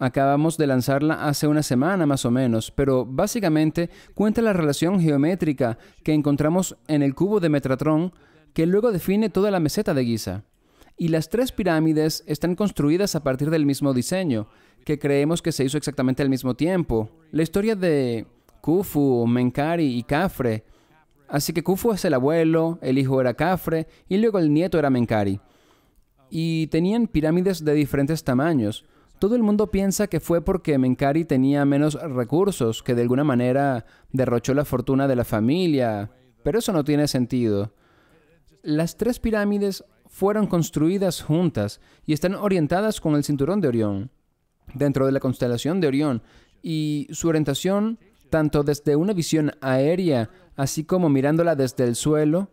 Acabamos de lanzarla hace una semana más o menos, pero básicamente cuenta la relación geométrica que encontramos en el cubo de Metratron que luego define toda la meseta de Giza. Y las tres pirámides están construidas a partir del mismo diseño, que creemos que se hizo exactamente al mismo tiempo. La historia de Khufu, Menkari y Cafre. Así que Khufu es el abuelo, el hijo era Cafre y luego el nieto era Menkari. Y tenían pirámides de diferentes tamaños. Todo el mundo piensa que fue porque Menkari tenía menos recursos, que de alguna manera derrochó la fortuna de la familia, pero eso no tiene sentido las tres pirámides fueron construidas juntas y están orientadas con el cinturón de Orión, dentro de la constelación de Orión, y su orientación, tanto desde una visión aérea, así como mirándola desde el suelo,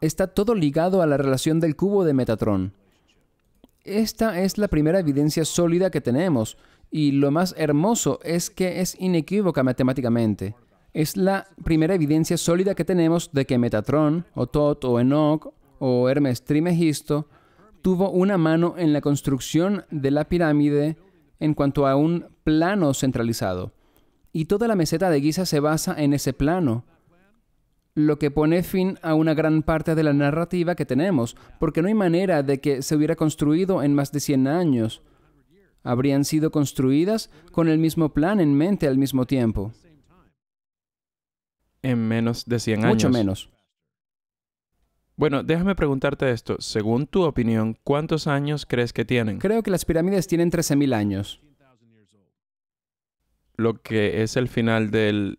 está todo ligado a la relación del cubo de Metatrón. Esta es la primera evidencia sólida que tenemos, y lo más hermoso es que es inequívoca matemáticamente es la primera evidencia sólida que tenemos de que Metatron, o Tot, o Enoch, o Hermes Trimegisto, tuvo una mano en la construcción de la pirámide en cuanto a un plano centralizado. Y toda la meseta de Giza se basa en ese plano, lo que pone fin a una gran parte de la narrativa que tenemos, porque no hay manera de que se hubiera construido en más de 100 años. Habrían sido construidas con el mismo plan en mente al mismo tiempo en menos de 100 años. Mucho menos. Bueno, déjame preguntarte esto. Según tu opinión, ¿cuántos años crees que tienen? Creo que las pirámides tienen 13.000 años. Lo que es el final del...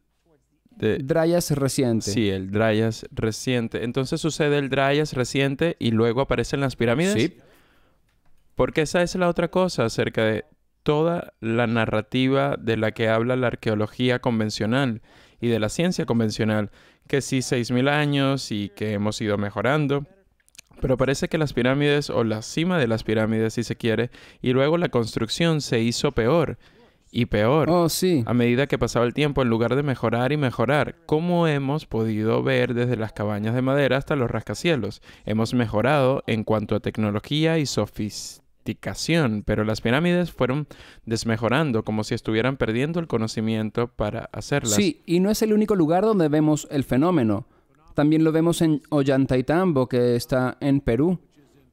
Dryas reciente. Sí, el Dryas reciente. Entonces sucede el Dryas reciente y luego aparecen las pirámides. Sí. Porque esa es la otra cosa acerca de toda la narrativa de la que habla la arqueología convencional y de la ciencia convencional, que sí 6.000 años y que hemos ido mejorando. Pero parece que las pirámides o la cima de las pirámides, si se quiere, y luego la construcción se hizo peor y peor. Oh, a medida que pasaba el tiempo, en lugar de mejorar y mejorar, como hemos podido ver desde las cabañas de madera hasta los rascacielos, hemos mejorado en cuanto a tecnología y sofisticación pero las pirámides fueron desmejorando, como si estuvieran perdiendo el conocimiento para hacerlas. Sí, y no es el único lugar donde vemos el fenómeno. También lo vemos en Ollantaytambo, que está en Perú.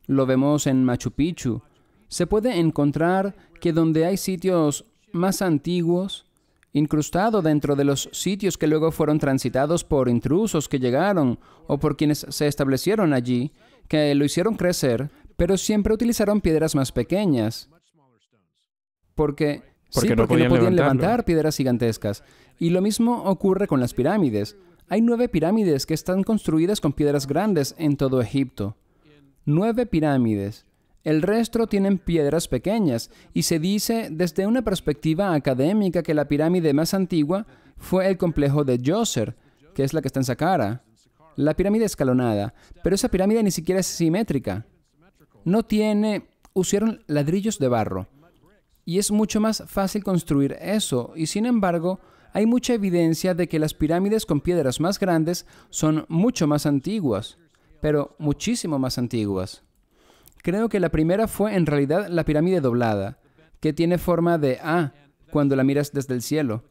Lo vemos en Machu Picchu. Se puede encontrar que donde hay sitios más antiguos, incrustado dentro de los sitios que luego fueron transitados por intrusos que llegaron o por quienes se establecieron allí, que lo hicieron crecer, pero siempre utilizaron piedras más pequeñas. Porque, no, podían levantar piedras gigantescas. Y lo mismo ocurre con las pirámides. Hay nueve pirámides que están construidas con piedras grandes en todo Egipto. Nueve pirámides. El resto tienen piedras pequeñas y se dice desde una perspectiva académica que la pirámide más antigua fue el complejo de Djoser, que es la que está en Saqqara, la pirámide escalonada, pero esa pirámide ni siquiera es simétrica. No tiene, usaron ladrillos de barro. Y es mucho más fácil construir eso. Y sin embargo, hay mucha evidencia de que las pirámides con piedras más grandes son mucho más antiguas, pero muchísimo más antiguas. Creo que la primera fue en realidad la pirámide doblada, que tiene forma de A cuando la miras desde el cielo.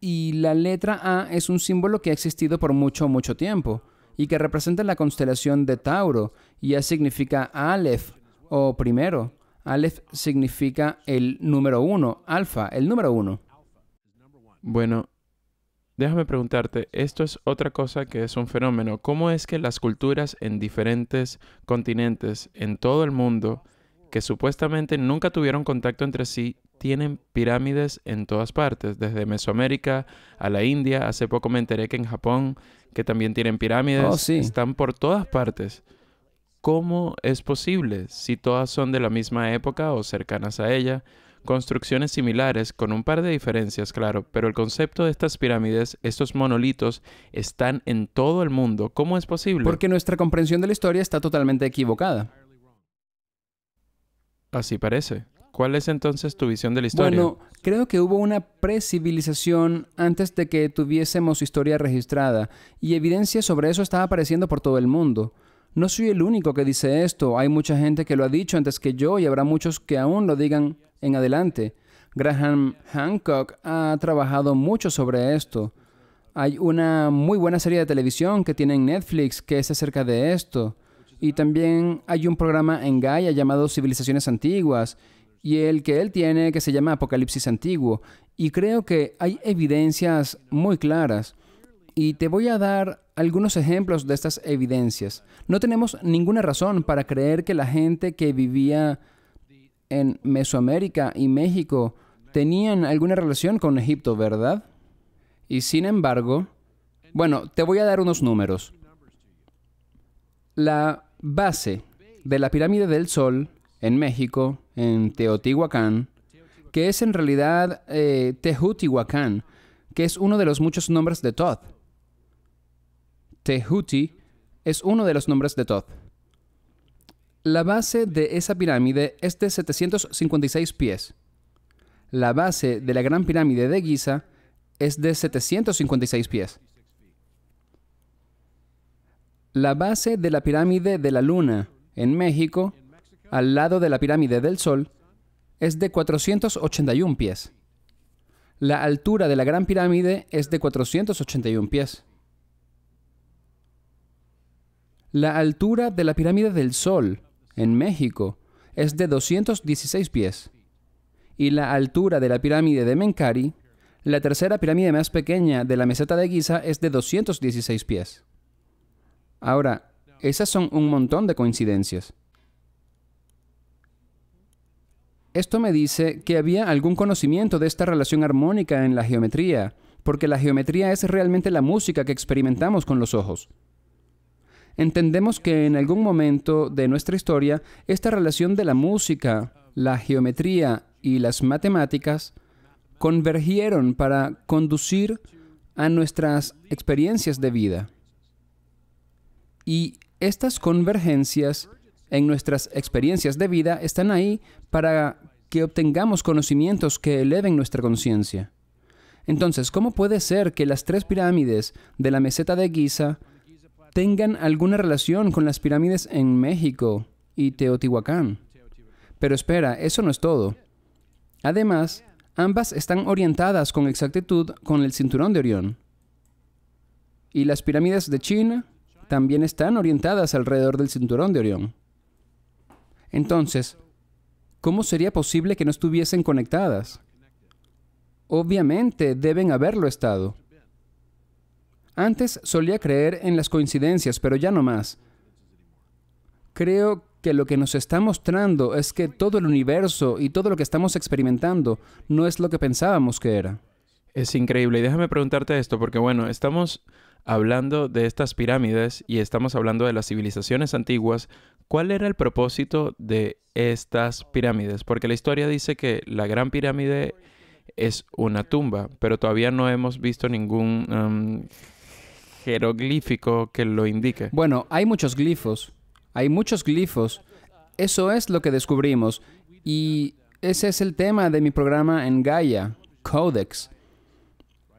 Y la letra A es un símbolo que ha existido por mucho, mucho tiempo y que representa la constelación de Tauro, y ya significa Aleph o primero. Aleph significa el número uno, alfa, el número uno. Bueno, déjame preguntarte, esto es otra cosa que es un fenómeno. ¿Cómo es que las culturas en diferentes continentes, en todo el mundo, que supuestamente nunca tuvieron contacto entre sí, tienen pirámides en todas partes, desde Mesoamérica a la India. Hace poco me enteré que en Japón, que también tienen pirámides, oh, están por todas partes. ¿Cómo es posible, si todas son de la misma época o cercanas a ella, construcciones similares, con un par de diferencias, claro, pero el concepto de estas pirámides, estos monolitos, están en todo el mundo. ¿Cómo es posible? Porque nuestra comprensión de la historia está totalmente equivocada. Así parece. ¿Cuál es entonces tu visión de la historia? Bueno, creo que hubo una precivilización antes de que tuviésemos historia registrada, y evidencia sobre eso estaba apareciendo por todo el mundo. No soy el único que dice esto, hay mucha gente que lo ha dicho antes que yo y habrá muchos que aún lo digan en adelante. Graham Hancock ha trabajado mucho sobre esto. Hay una muy buena serie de televisión que tiene en Netflix que es acerca de esto. Y también hay un programa en Gaia llamado Civilizaciones Antiguas y el que él tiene que se llama Apocalipsis Antiguo. Y creo que hay evidencias muy claras. Y te voy a dar algunos ejemplos de estas evidencias. No tenemos ninguna razón para creer que la gente que vivía en Mesoamérica y México tenían alguna relación con Egipto, ¿verdad? Y sin embargo, bueno, te voy a dar unos números. La base de la pirámide del Sol en México, en Teotihuacán, que es en realidad eh, que es uno de los muchos nombres de Todd. Tehuti es uno de los nombres de Todd. La base de esa pirámide es de 756 pies. La base de la Gran Pirámide de Giza es de 756 pies. La base de la pirámide de la Luna en México al lado de la pirámide del Sol es de 481 pies. La altura de la Gran Pirámide es de 481 pies. La altura de la pirámide del Sol en México es de 216 pies. Y la altura de la pirámide de Menkari, la tercera pirámide más pequeña de la meseta de Giza, es de 216 pies. Ahora, esas son un montón de coincidencias. Esto me dice que había algún conocimiento de esta relación armónica en la geometría, porque la geometría es realmente la música que experimentamos con los ojos. Entendemos que en algún momento de nuestra historia, esta relación de la música, la geometría y las matemáticas convergieron para conducir a nuestras experiencias de vida. Y estas convergencias en nuestras experiencias de vida están ahí para que obtengamos conocimientos que eleven nuestra conciencia. Entonces, ¿cómo puede ser que las tres pirámides de la meseta de Giza tengan alguna relación con las pirámides en México y Teotihuacán? Pero espera, eso no es todo. Además, ambas están orientadas con exactitud con el cinturón de Orión. Y las pirámides de China también están orientadas alrededor del cinturón de Orión. Entonces, ¿cómo sería posible que no estuviesen conectadas? Obviamente deben haberlo estado. Antes solía creer en las coincidencias, pero ya no más. Creo que lo que nos está mostrando es que todo el universo y todo lo que estamos experimentando no es lo que pensábamos que era. Es increíble. Y déjame preguntarte esto, porque bueno, estamos hablando de estas pirámides y estamos hablando de las civilizaciones antiguas, ¿cuál era el propósito de estas pirámides? Porque la historia dice que la gran pirámide es una tumba, pero todavía no hemos visto ningún em, jeroglífico que lo indique. Bueno, hay muchos glifos, hay muchos glifos. Eso es lo que descubrimos y ese es el tema de mi programa en Gaia, Codex.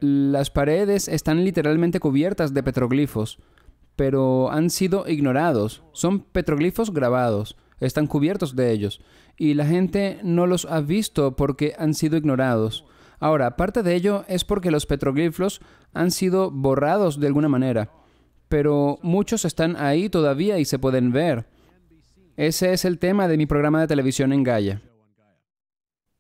Las paredes están literalmente cubiertas de petroglifos, pero han sido ignorados. Son petroglifos grabados, están cubiertos de ellos, y la gente no los ha visto porque han sido ignorados. Ahora, parte de ello es porque los petroglifos han sido borrados de alguna manera, pero muchos están ahí todavía y se pueden ver. Ese es el tema de mi programa de televisión en Gaia.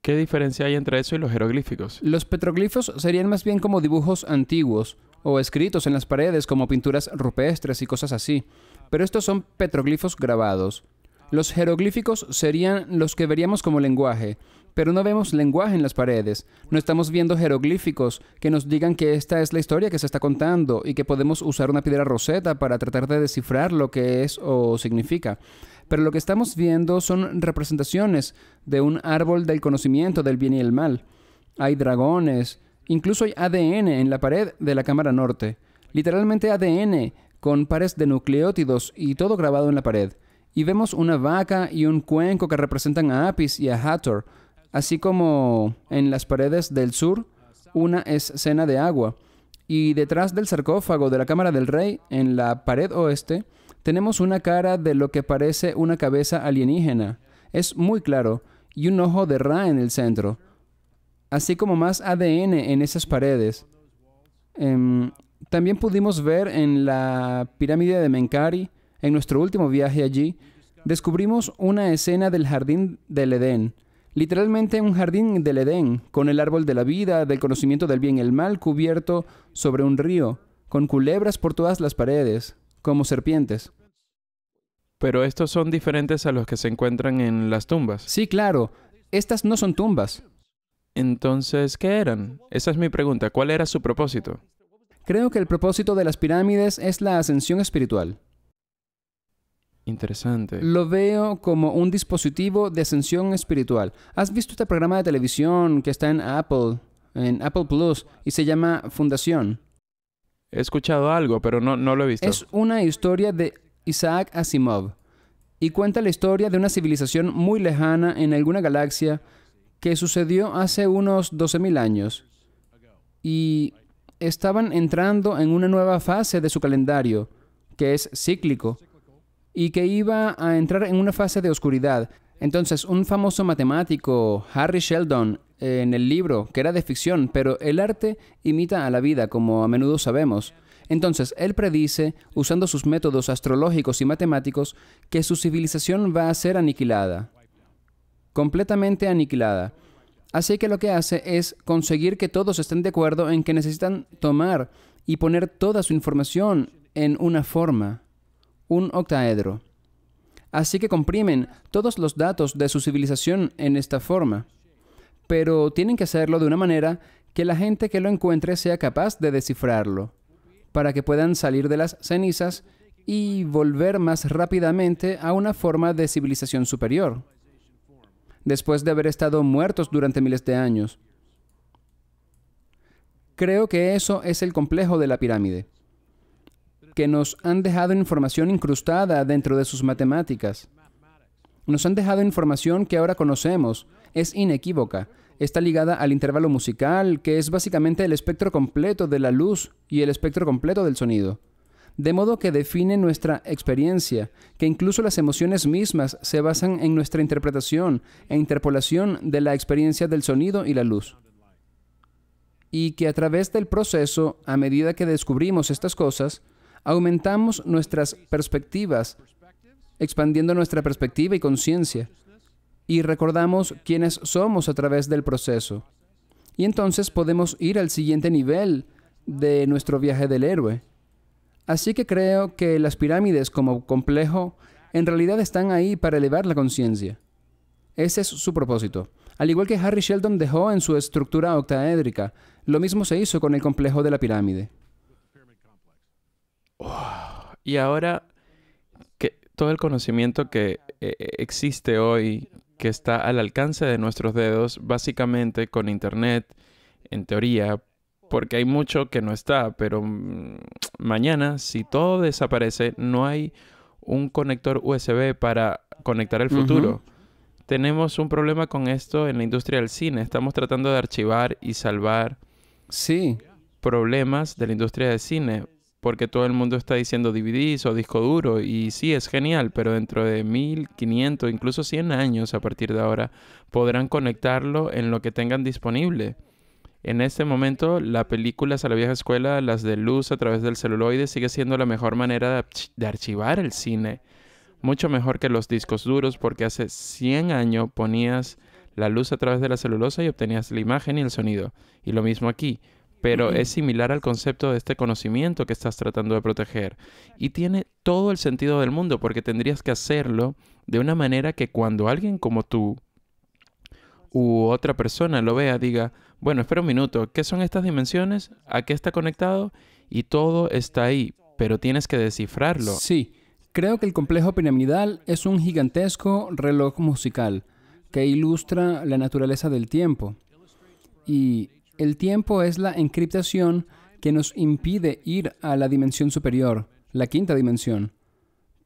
¿Qué diferencia hay entre eso y los jeroglíficos? Los petroglifos serían más bien como dibujos antiguos o escritos en las paredes como pinturas rupestres y cosas así, pero estos son petroglifos grabados. Los jeroglíficos serían los que veríamos como lenguaje, pero no vemos lenguaje en las paredes, no estamos viendo jeroglíficos que nos digan que esta es la historia que se está contando y que podemos usar una piedra roseta para tratar de descifrar lo que es o significa pero lo que estamos viendo son representaciones de un árbol del conocimiento del bien y el mal. Hay dragones, incluso hay ADN en la pared de la cámara norte, literalmente ADN con pares de nucleótidos y todo grabado en la pared. Y vemos una vaca y un cuenco que representan a Apis y a Hathor, así como en las paredes del sur una escena de agua. Y detrás del sarcófago de la cámara del rey, en la pared oeste, tenemos una cara de lo que parece una cabeza alienígena. Es muy claro. Y un ojo de Ra en el centro. Así como más ADN en esas paredes. Em, también pudimos ver en la pirámide de Menkari, en nuestro último viaje allí, descubrimos una escena del jardín del Edén. Literalmente un jardín del Edén, con el árbol de la vida, del conocimiento del bien y el mal cubierto sobre un río, con culebras por todas las paredes como serpientes. Pero estos son diferentes a los que se encuentran en las tumbas. Sí, claro. Estas no son tumbas. Entonces, ¿qué eran? Esa es mi pregunta. ¿Cuál era su propósito? Creo que el propósito de las pirámides es la ascensión espiritual. Interesante. Lo veo como un dispositivo de ascensión espiritual. ¿Has visto este programa de televisión que está en Apple, en Apple Plus, y se llama Fundación? He escuchado algo, pero no, no lo he visto. Es una historia de Isaac Asimov y cuenta la historia de una civilización muy lejana en alguna galaxia que sucedió hace unos 12.000 años y estaban entrando en una nueva fase de su calendario, que es cíclico, y que iba a entrar en una fase de oscuridad. Entonces, un famoso matemático, Harry Sheldon, en el libro, que era de ficción, pero el arte imita a la vida, como a menudo sabemos. Entonces, él predice, usando sus métodos astrológicos y matemáticos, que su civilización va a ser aniquilada, completamente aniquilada. Así que lo que hace es conseguir que todos estén de acuerdo en que necesitan tomar y poner toda su información en una forma, un octaedro. Así que comprimen todos los datos de su civilización en esta forma pero tienen que hacerlo de una manera que la gente que lo encuentre sea capaz de descifrarlo, para que puedan salir de las cenizas y volver más rápidamente a una forma de civilización superior, después de haber estado muertos durante miles de años. Creo que eso es el complejo de la pirámide, que nos han dejado información incrustada dentro de sus matemáticas. Nos han dejado información que ahora conocemos es inequívoca. Está ligada al intervalo musical, que es básicamente el espectro completo de la luz y el espectro completo del sonido. De modo que define nuestra experiencia, que incluso las emociones mismas se basan en nuestra interpretación e interpolación de la experiencia del sonido y la luz y que a través del proceso, a medida que descubrimos estas cosas, aumentamos nuestras perspectivas, expandiendo nuestra perspectiva y conciencia, y recordamos quiénes somos a través del proceso. Y entonces podemos ir al siguiente nivel de nuestro viaje del héroe. Así que creo que las pirámides como complejo en realidad están ahí para elevar la conciencia. Ese es su propósito. Al igual que Harry Sheldon dejó en su estructura octaédrica, lo mismo se hizo con el complejo de la pirámide. y ahora que todo el conocimiento que eh, existe hoy que está al alcance de nuestros dedos, básicamente con Internet, en teoría, porque hay mucho que no está, pero mm, mañana, si todo desaparece, no hay un conector USB para conectar el futuro. Tenemos un problema con esto en la industria del cine. Estamos tratando de archivar y salvar sí. problemas de la industria del cine porque todo el mundo está diciendo DVDs o disco duro y sí, es genial, pero dentro de 1500, incluso 100 años a partir de ahora, podrán conectarlo en lo que tengan disponible. En este momento, las películas a la vieja escuela, las de luz a través del celuloide, sigue siendo la mejor manera de, archivar el cine. Mucho mejor que los discos duros, porque hace 100 años ponías la luz a través de la celulosa y obtenías la imagen y el sonido. Y lo mismo aquí pero es similar al concepto de este conocimiento que estás tratando de proteger. Y tiene todo el sentido del mundo porque tendrías que hacerlo de una manera que cuando alguien como tú u otra persona lo vea, diga, bueno, espera un minuto, ¿qué son estas dimensiones? ¿A qué está conectado? Y todo está ahí, pero tienes que descifrarlo. Sí, creo que el complejo piramidal es un gigantesco reloj musical que ilustra la naturaleza del tiempo. Y el tiempo es la encriptación que nos impide ir a la dimensión superior, la quinta dimensión,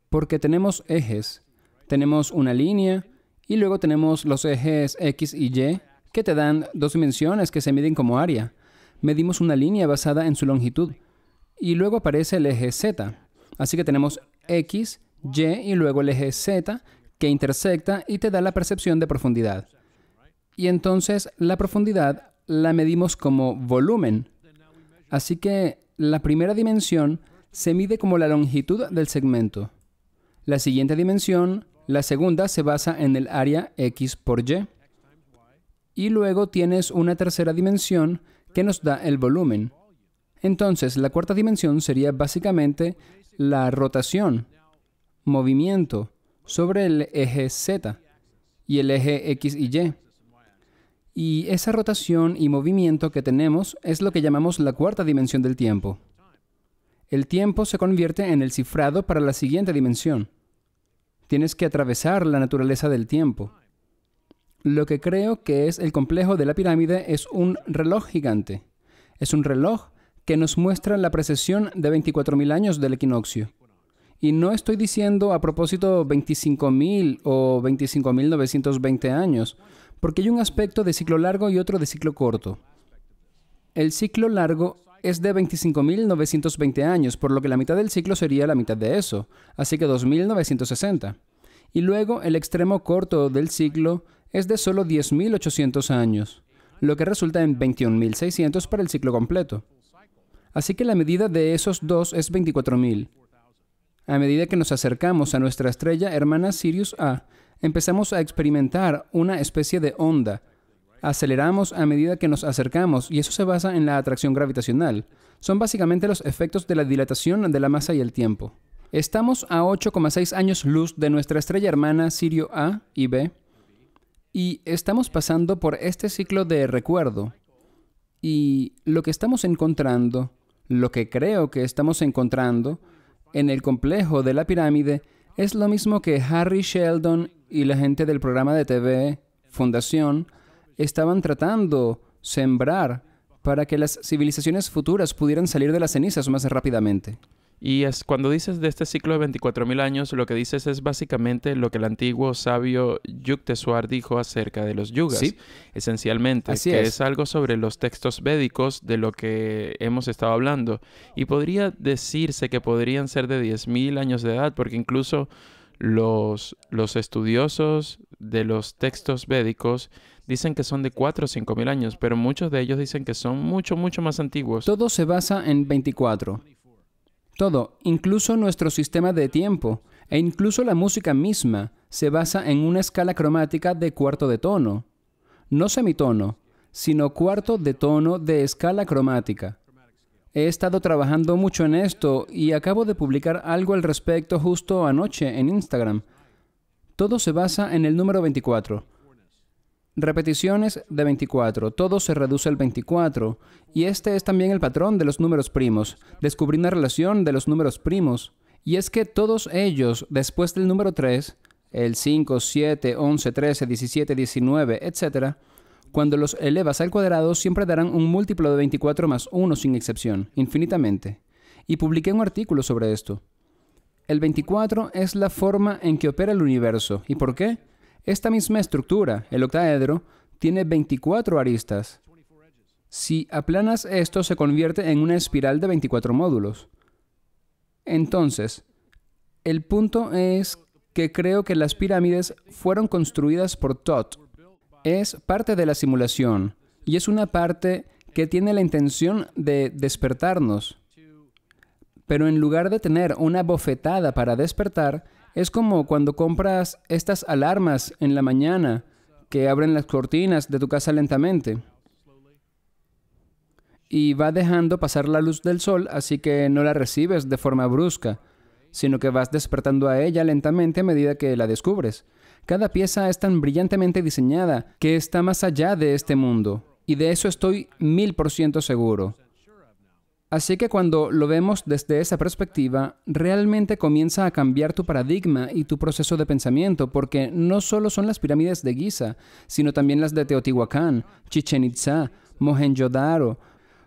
porque tenemos ejes. Tenemos una línea y luego tenemos los ejes X y Y que te dan dos dimensiones que se miden como área. Medimos una línea basada en su longitud y luego aparece el eje Z. Así que tenemos X, Y y luego el eje Z que intersecta y te da la percepción de profundidad. Y entonces la profundidad la medimos como volumen. Así que la primera dimensión se mide como la longitud del segmento. La siguiente dimensión, la segunda, se basa en el área X por Y. Y luego tienes una tercera dimensión que nos da el volumen. Entonces, la cuarta dimensión sería básicamente la rotación, movimiento, sobre el eje Z y el eje X y Y. Y esa rotación y movimiento que tenemos es lo que llamamos la cuarta dimensión del tiempo. El tiempo se convierte en el cifrado para la siguiente dimensión. Tienes que atravesar la naturaleza del tiempo. Lo que creo que es el complejo de la pirámide es un reloj gigante. Es un reloj que nos muestra la precesión de 24.000 años del equinoccio. Y no estoy diciendo a propósito 25.000 o 25.920 años, porque hay un aspecto de ciclo largo y otro de ciclo corto. El ciclo largo es de 25.920 años, por lo que la mitad del ciclo sería la mitad de eso, así que 2.960. Y luego el extremo corto del ciclo es de solo 10.800 años, lo que resulta en 21.600 para el ciclo completo. Así que la medida de esos dos es 24.000. A medida que nos acercamos a nuestra estrella hermana Sirius A, empezamos a experimentar una especie de onda. Aceleramos a medida que nos acercamos y eso se basa en la atracción gravitacional. Son básicamente los efectos de la dilatación de la masa y el tiempo. Estamos a 8,6 años luz de nuestra estrella hermana Sirio A y B y estamos pasando por este ciclo de recuerdo. Y lo que estamos encontrando, lo que creo que estamos encontrando en el complejo de la pirámide, es lo mismo que Harry Sheldon y la gente del programa de TV Fundación estaban tratando sembrar para que las civilizaciones futuras pudieran salir de las cenizas más rápidamente. Y es, cuando dices de este ciclo de 24.000 años, lo que dices es básicamente lo que el antiguo sabio Yukteswar dijo acerca de los yugas. Esencialmente, es. es. algo sobre los textos védicos de lo que hemos estado hablando. Y podría decirse que podrían ser de 10.000 años de edad, porque incluso los, los estudiosos de los textos védicos dicen que son de 4 o 5 mil años, pero muchos de ellos dicen que son mucho, mucho más antiguos. Todo se basa en 24. Todo, incluso nuestro sistema de tiempo e incluso la música misma se basa en una escala cromática de cuarto de tono. No semitono, sino cuarto de tono de escala cromática. He estado trabajando mucho en esto y acabo de publicar algo al respecto justo anoche en Instagram. Todo se basa en el número 24. Repeticiones de 24. Todo se reduce al 24. Y este es también el patrón de los números primos. Descubrí una relación de los números primos. Y es que todos ellos, después del número 3, el 5, 7, 11, 13, 17, 19, etc., cuando los elevas al cuadrado siempre darán un múltiplo de 24 más 1 sin excepción, infinitamente. Y publiqué un artículo sobre esto. El 24 es la forma en que opera el universo. ¿Y por qué? Esta misma estructura, el octaedro, tiene 24 aristas. Si aplanas esto se convierte en una espiral de 24 módulos. Entonces, el punto es que creo que las pirámides fueron construidas por Thoth, es parte de la simulación y es una parte que tiene la intención de despertarnos. Pero en lugar de tener una bofetada para despertar, es como cuando compras estas alarmas en la mañana que abren las cortinas de tu casa lentamente. Y va dejando pasar la luz del sol, así que no la recibes de forma brusca, sino que vas despertando a ella lentamente a medida que la descubres. Cada pieza es tan brillantemente diseñada que está más allá de este mundo, y de eso estoy mil por ciento seguro. Así que cuando lo vemos desde esa perspectiva, realmente comienza a cambiar tu paradigma y tu proceso de pensamiento, porque no solo son las pirámides de Giza, sino también las de Teotihuacán, Chichen Itza, Mohenjo-Daro.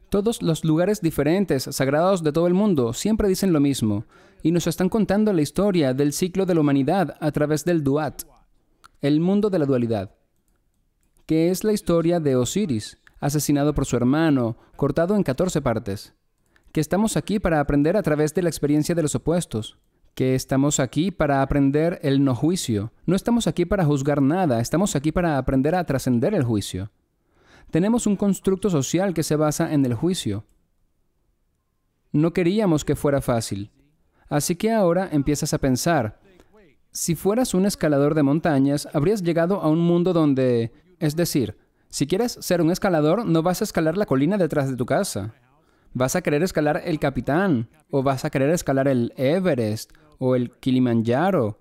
Todos los lugares diferentes, sagrados de todo el mundo, siempre dicen lo mismo, y nos están contando la historia del ciclo de la humanidad a través del Duat, el mundo de la dualidad, que es la historia de Osiris, asesinado por su hermano, cortado en 14 partes. Que estamos aquí para aprender a través de la experiencia de los opuestos. Que estamos aquí para aprender el no juicio. No estamos aquí para juzgar nada, estamos aquí para aprender a trascender el juicio. Tenemos un constructo social que se basa en el juicio. No queríamos que fuera fácil. Así que ahora empiezas a pensar, si fueras un escalador de montañas, habrías llegado a un mundo donde... Es decir, si quieres ser un escalador, no vas a escalar la colina detrás de tu casa. Vas a querer escalar el Capitán, o vas a querer escalar el Everest, o el Kilimanjaro.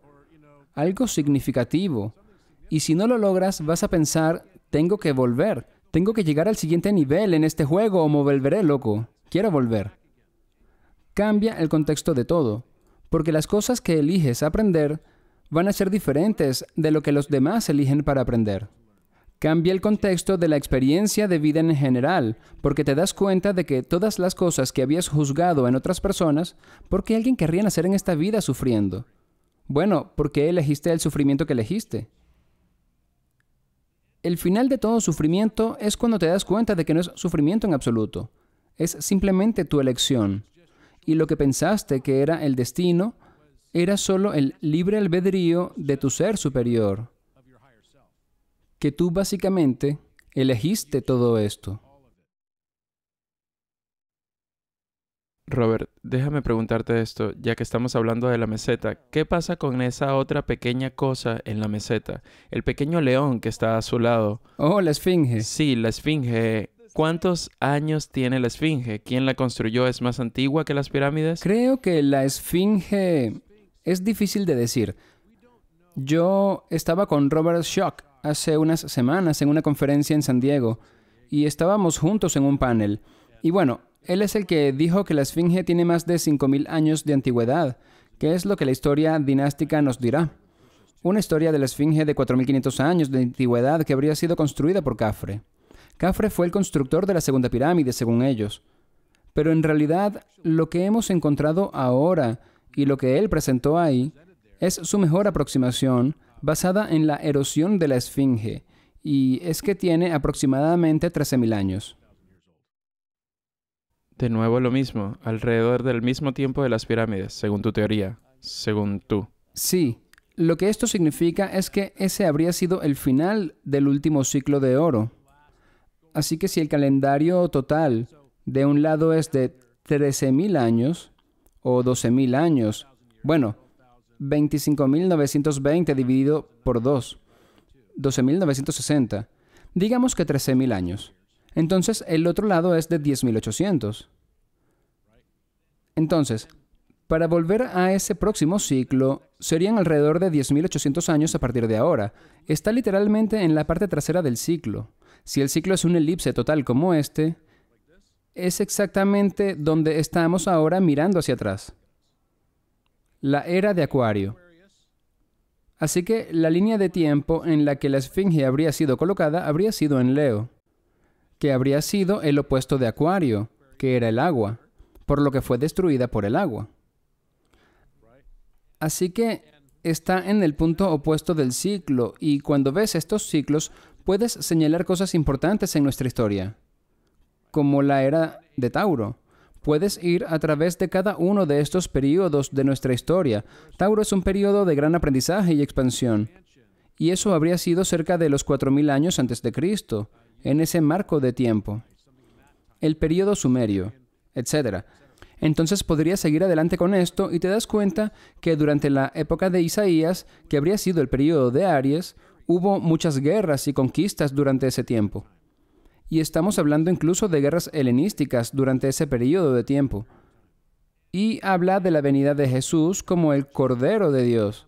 Algo significativo. Y si no lo logras, vas a pensar, tengo que volver, tengo que llegar al siguiente nivel en este juego o me volveré loco. Quiero volver. Cambia el contexto de todo, porque las cosas que eliges aprender van a ser diferentes de lo que los demás eligen para aprender. Cambia el contexto de la experiencia de vida en general, porque te das cuenta de que todas las cosas que habías juzgado en otras personas, ¿por qué alguien querría nacer en esta vida sufriendo? Bueno, porque elegiste el sufrimiento que elegiste. El final de todo sufrimiento es cuando te das cuenta de que no es sufrimiento en absoluto, es simplemente tu elección. Y lo que pensaste que era el destino era solo el libre albedrío de tu ser superior, que tú básicamente elegiste todo esto. Robert, déjame preguntarte esto, ya que estamos hablando de la meseta. ¿Qué pasa con esa otra pequeña cosa en la meseta? El pequeño león que está a su lado. Oh, la esfinge. Sí, la esfinge. ¿Cuántos años tiene la esfinge? ¿Quién la construyó? ¿Es más antigua que las pirámides? Creo que la esfinge es difícil de decir. Yo estaba con Robert Schock hace unas semanas en una conferencia en San Diego y estábamos juntos en un panel. Y bueno, él es el que dijo que la Esfinge tiene más de 5.000 años de antigüedad, que es lo que la historia dinástica nos dirá. Una historia de la Esfinge de 4.500 años de antigüedad que habría sido construida por Cafre. Cafre fue el constructor de la segunda pirámide, según ellos. Pero en realidad, lo que hemos encontrado ahora y lo que él presentó ahí es su mejor aproximación basada en la erosión de la esfinge, y es que tiene aproximadamente 13.000 años. De nuevo lo mismo, alrededor del mismo tiempo de las pirámides, según tu teoría, según tú. Sí, lo que esto significa es que ese habría sido el final del último ciclo de oro. Así que si el calendario total de un lado es de 13.000 años, o 12.000 años. Bueno, 25.920 dividido por 2. 12.960. Digamos que 13.000 años. Entonces, el otro lado es de 10.800. Entonces, para volver a ese próximo ciclo, serían alrededor de 10.800 años a partir de ahora. Está literalmente en la parte trasera del ciclo. Si el ciclo es un elipse total como este, es exactamente donde estamos ahora mirando hacia atrás. La era de Acuario. Así que la línea de tiempo en la que la esfinge habría sido colocada habría sido en Leo, que habría sido el opuesto de Acuario, que era el agua, por lo que fue destruida por el agua. Así que está en el punto opuesto del ciclo y cuando ves estos ciclos puedes señalar cosas importantes en nuestra historia como la era de Tauro. Puedes ir a través de cada uno de estos periodos de nuestra historia. Tauro es un periodo de gran aprendizaje y expansión. Y eso habría sido cerca de los 4.000 años antes de Cristo, en ese marco de tiempo. El periodo sumerio, etc. Entonces podrías seguir adelante con esto y te das cuenta que durante la época de Isaías, que habría sido el periodo de Aries, hubo muchas guerras y conquistas durante ese tiempo y estamos hablando incluso de guerras helenísticas durante ese periodo de tiempo. Y habla de la venida de Jesús como el Cordero de Dios.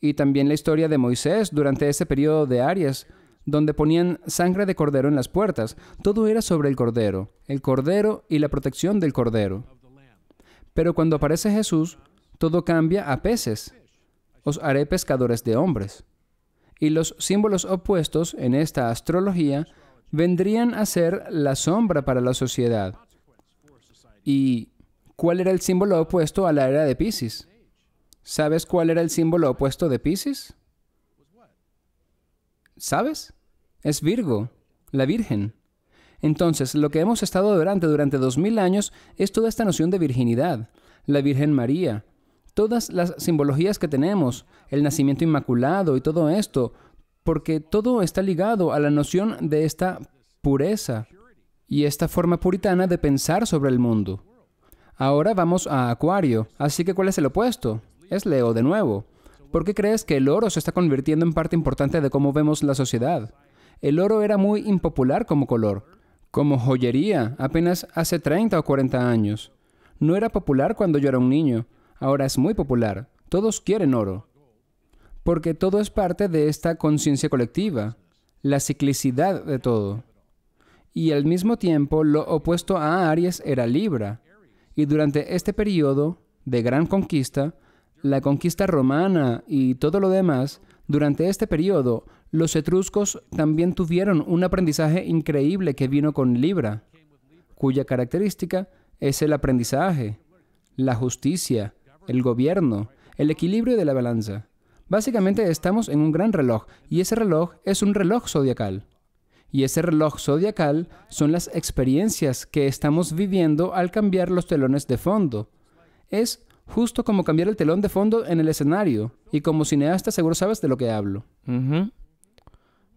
Y también la historia de Moisés durante ese periodo de Arias, donde ponían sangre de cordero en las puertas. Todo era sobre el cordero, el cordero y la protección del cordero. Pero cuando aparece Jesús, todo cambia a peces. Os haré pescadores de hombres. Y los símbolos opuestos en esta astrología vendrían a ser la sombra para la sociedad. ¿Y cuál era el símbolo opuesto a la era de Pisces? ¿Sabes cuál era el símbolo opuesto de Pisces? ¿Sabes? Es Virgo, la Virgen. Entonces, lo que hemos estado durante durante dos mil años es toda esta noción de virginidad, la Virgen María, todas las simbologías que tenemos, el nacimiento inmaculado y todo esto, porque todo está ligado a la noción de esta pureza y esta forma puritana de pensar sobre el mundo. Ahora vamos a Acuario, así que ¿cuál es el opuesto? Es Leo de nuevo. ¿Por qué crees que el oro se está convirtiendo en parte importante de cómo vemos la sociedad? El oro era muy impopular como color, como joyería, apenas hace 30 o 40 años. No era popular cuando yo era un niño, ahora es muy popular. Todos quieren oro porque todo es parte de esta conciencia colectiva, la ciclicidad de todo. Y al mismo tiempo, lo opuesto a Aries era Libra. Y durante este periodo de gran conquista, la conquista romana y todo lo demás, durante este periodo, los etruscos también tuvieron un aprendizaje increíble que vino con Libra, cuya característica es el aprendizaje, la justicia, el gobierno, el equilibrio de la balanza. Básicamente estamos en un gran reloj y ese reloj es un reloj zodiacal. Y ese reloj zodiacal son las experiencias que estamos viviendo al cambiar los telones de fondo. Es justo como cambiar el telón de fondo en el escenario. Y como cineasta seguro sabes de lo que hablo.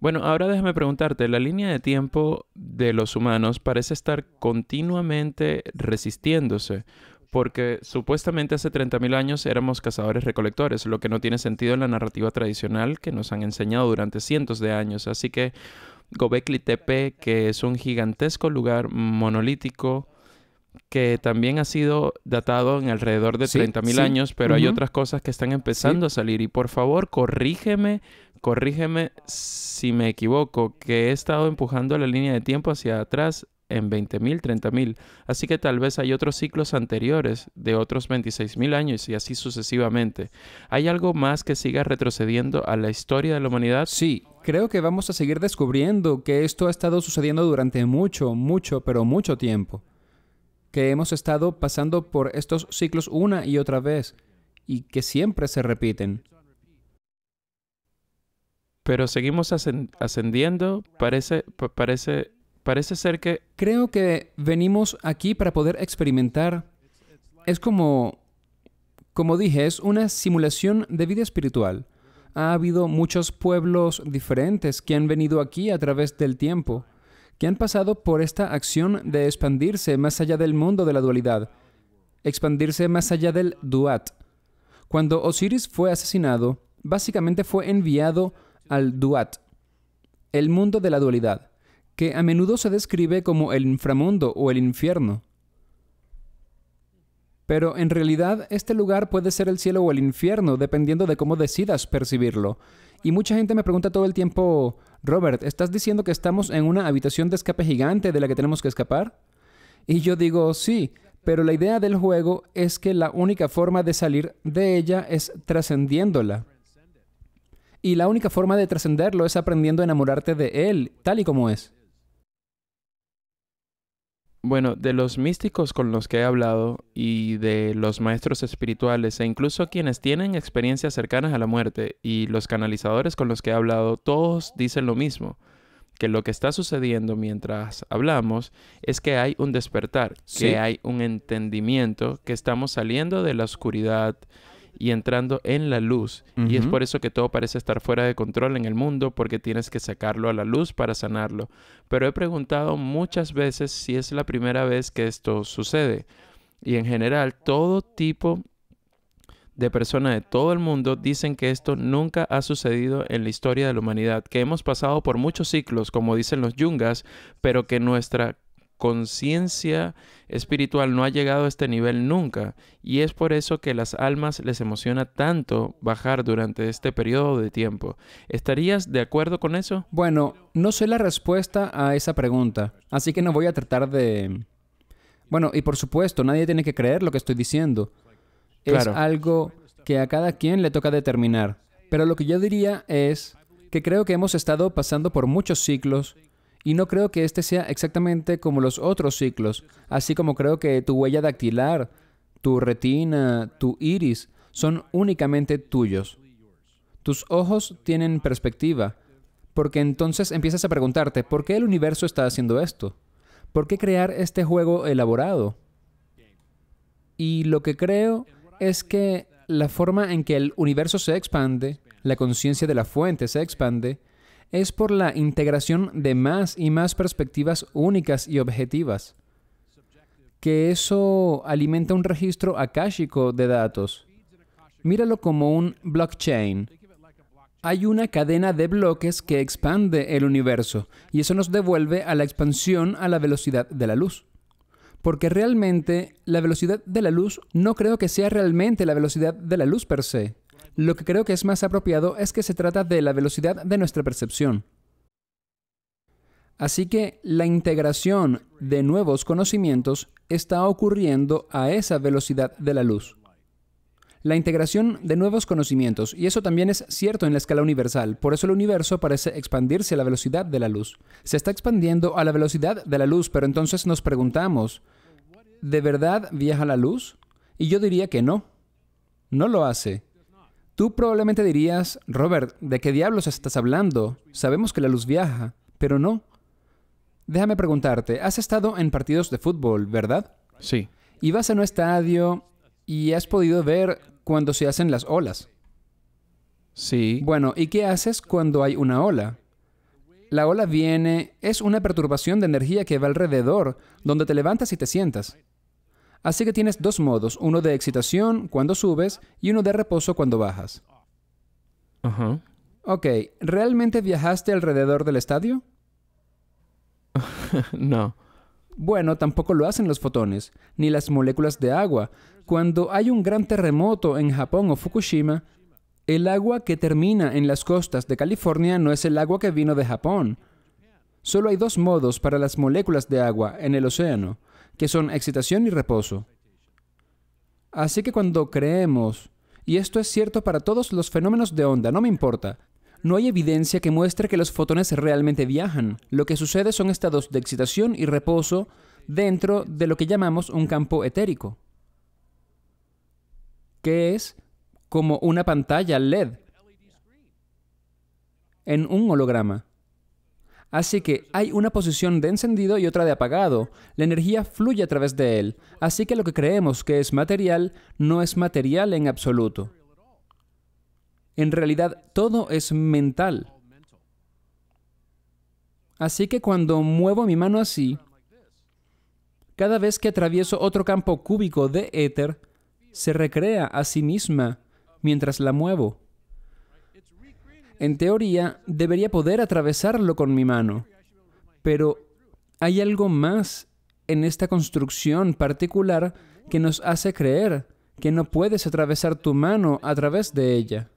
Bueno, ahora déjame preguntarte, la línea de tiempo de los humanos parece estar continuamente resistiéndose porque supuestamente hace 30.000 años éramos cazadores-recolectores, lo que no tiene sentido en la narrativa tradicional que nos han enseñado durante cientos de años. Así que Gobekli Tepe, que es un gigantesco lugar monolítico que también ha sido datado en alrededor de 30.000 años, pero hay otras cosas que están empezando a salir. Y por favor, corrígeme, corrígeme si me equivoco, que he estado empujando la línea de tiempo hacia atrás en 20.000, 30.000. Así que tal vez hay otros ciclos anteriores de otros 26.000 años y así sucesivamente. ¿Hay algo más que siga retrocediendo a la historia de la humanidad? Sí, creo que vamos a seguir descubriendo que esto ha estado sucediendo durante mucho, mucho, pero mucho tiempo. Que hemos estado pasando por estos ciclos una y otra vez y que siempre se repiten. Pero seguimos ascendiendo, parece, parece Parece ser que... Creo que venimos aquí para poder experimentar. Es como... Como dije, es una simulación de vida espiritual. Ha habido muchos pueblos diferentes que han venido aquí a través del tiempo, que han pasado por esta acción de expandirse más allá del mundo de la dualidad, expandirse más allá del Duat. Cuando Osiris fue asesinado, básicamente fue enviado al Duat, el mundo de la dualidad que a menudo se describe como el inframundo o el infierno. Pero en realidad este lugar puede ser el cielo o el infierno, dependiendo de cómo decidas percibirlo. Y mucha gente me pregunta todo el tiempo, Robert, ¿estás diciendo que estamos en una habitación de escape gigante de la que tenemos que escapar? Y yo digo, sí, pero la idea del juego es que la única forma de salir de ella es trascendiéndola. Y la única forma de trascenderlo es aprendiendo a enamorarte de él, tal y como es. Bueno, de los místicos con los que he hablado y de los maestros espirituales e incluso quienes tienen experiencias cercanas a la muerte y los canalizadores con los que he hablado, todos dicen lo mismo, que lo que está sucediendo mientras hablamos es que hay un despertar, que hay un entendimiento, que estamos saliendo de la oscuridad, y entrando en la luz. Y es por eso que todo parece estar fuera de control en el mundo porque tienes que sacarlo a la luz para sanarlo. Pero he preguntado muchas veces si es la primera vez que esto sucede. Y en general, todo tipo de personas de todo el mundo dicen que esto nunca ha sucedido en la historia de la humanidad, que hemos pasado por muchos ciclos, como dicen los yungas, pero que nuestra conciencia espiritual no ha llegado a este nivel nunca y es por eso que las almas les emociona tanto bajar durante este periodo de tiempo. ¿Estarías de acuerdo con eso? Bueno, no sé la respuesta a esa pregunta, así que no voy a tratar de... Bueno, y por supuesto, nadie tiene que creer lo que estoy diciendo. Es algo que a cada quien le toca determinar. Pero lo que yo diría es que creo que hemos estado pasando por muchos ciclos y no creo que este sea exactamente como los otros ciclos, así como creo que tu huella dactilar, tu retina, tu iris, son únicamente tuyos. Tus ojos tienen perspectiva, porque entonces empiezas a preguntarte, ¿por qué el universo está haciendo esto? ¿Por qué crear este juego elaborado? Y lo que creo es que la forma en que el universo se expande, la conciencia de la fuente se expande, es por la integración de más y más perspectivas únicas y objetivas, que eso alimenta un registro akáshico de datos. Míralo como un blockchain. Hay una cadena de bloques que expande el universo y eso nos devuelve a la expansión a la velocidad de la luz porque realmente la velocidad de la luz no creo que sea realmente la velocidad de la luz per se. Lo que creo que es más apropiado es que se trata de la velocidad de nuestra percepción. Así que la integración de nuevos conocimientos está ocurriendo a esa velocidad de la luz. La integración de nuevos conocimientos, y eso también es cierto en la escala universal, por eso el universo parece expandirse a la velocidad de la luz. Se está expandiendo a la velocidad de la luz, pero entonces nos preguntamos, ¿de verdad viaja la luz? Y yo diría que no, no lo hace. Tú probablemente dirías, Robert, ¿de qué diablos estás hablando? Sabemos que la luz viaja, pero no. Déjame preguntarte, has estado en partidos de fútbol, ¿verdad? Sí. Y vas a un estadio y has podido ver cuando se hacen las olas. Sí. Bueno, ¿y qué haces cuando hay una ola? La ola viene, es una perturbación de energía que va alrededor, donde te levantas y te sientas. Así que tienes dos modos, uno de excitación cuando subes y uno de reposo cuando bajas. Ok, ¿realmente viajaste alrededor del estadio? no. Bueno, tampoco lo hacen los fotones, ni las moléculas de agua. Cuando hay un gran terremoto en Japón o Fukushima, el agua que termina en las costas de California no es el agua que vino de Japón. Solo hay dos modos para las moléculas de agua en el océano que son excitación y reposo. Así que cuando creemos, y esto es cierto para todos los fenómenos de onda, no me importa, no hay evidencia que muestre que los fotones realmente viajan. Lo que sucede son estados de excitación y reposo dentro de lo que llamamos un campo etérico, que es como una pantalla LED en un holograma. Así que hay una posición de encendido y otra de apagado. La energía fluye a través de él. Así que lo que creemos que es material no es material en absoluto. En realidad, todo es mental. Así que cuando muevo mi mano así, cada vez que atravieso otro campo cúbico de éter, se recrea a sí misma mientras la muevo en teoría, debería poder atravesarlo con mi mano. Pero hay algo más en esta construcción particular que nos hace creer que no puedes atravesar tu mano a través de ella.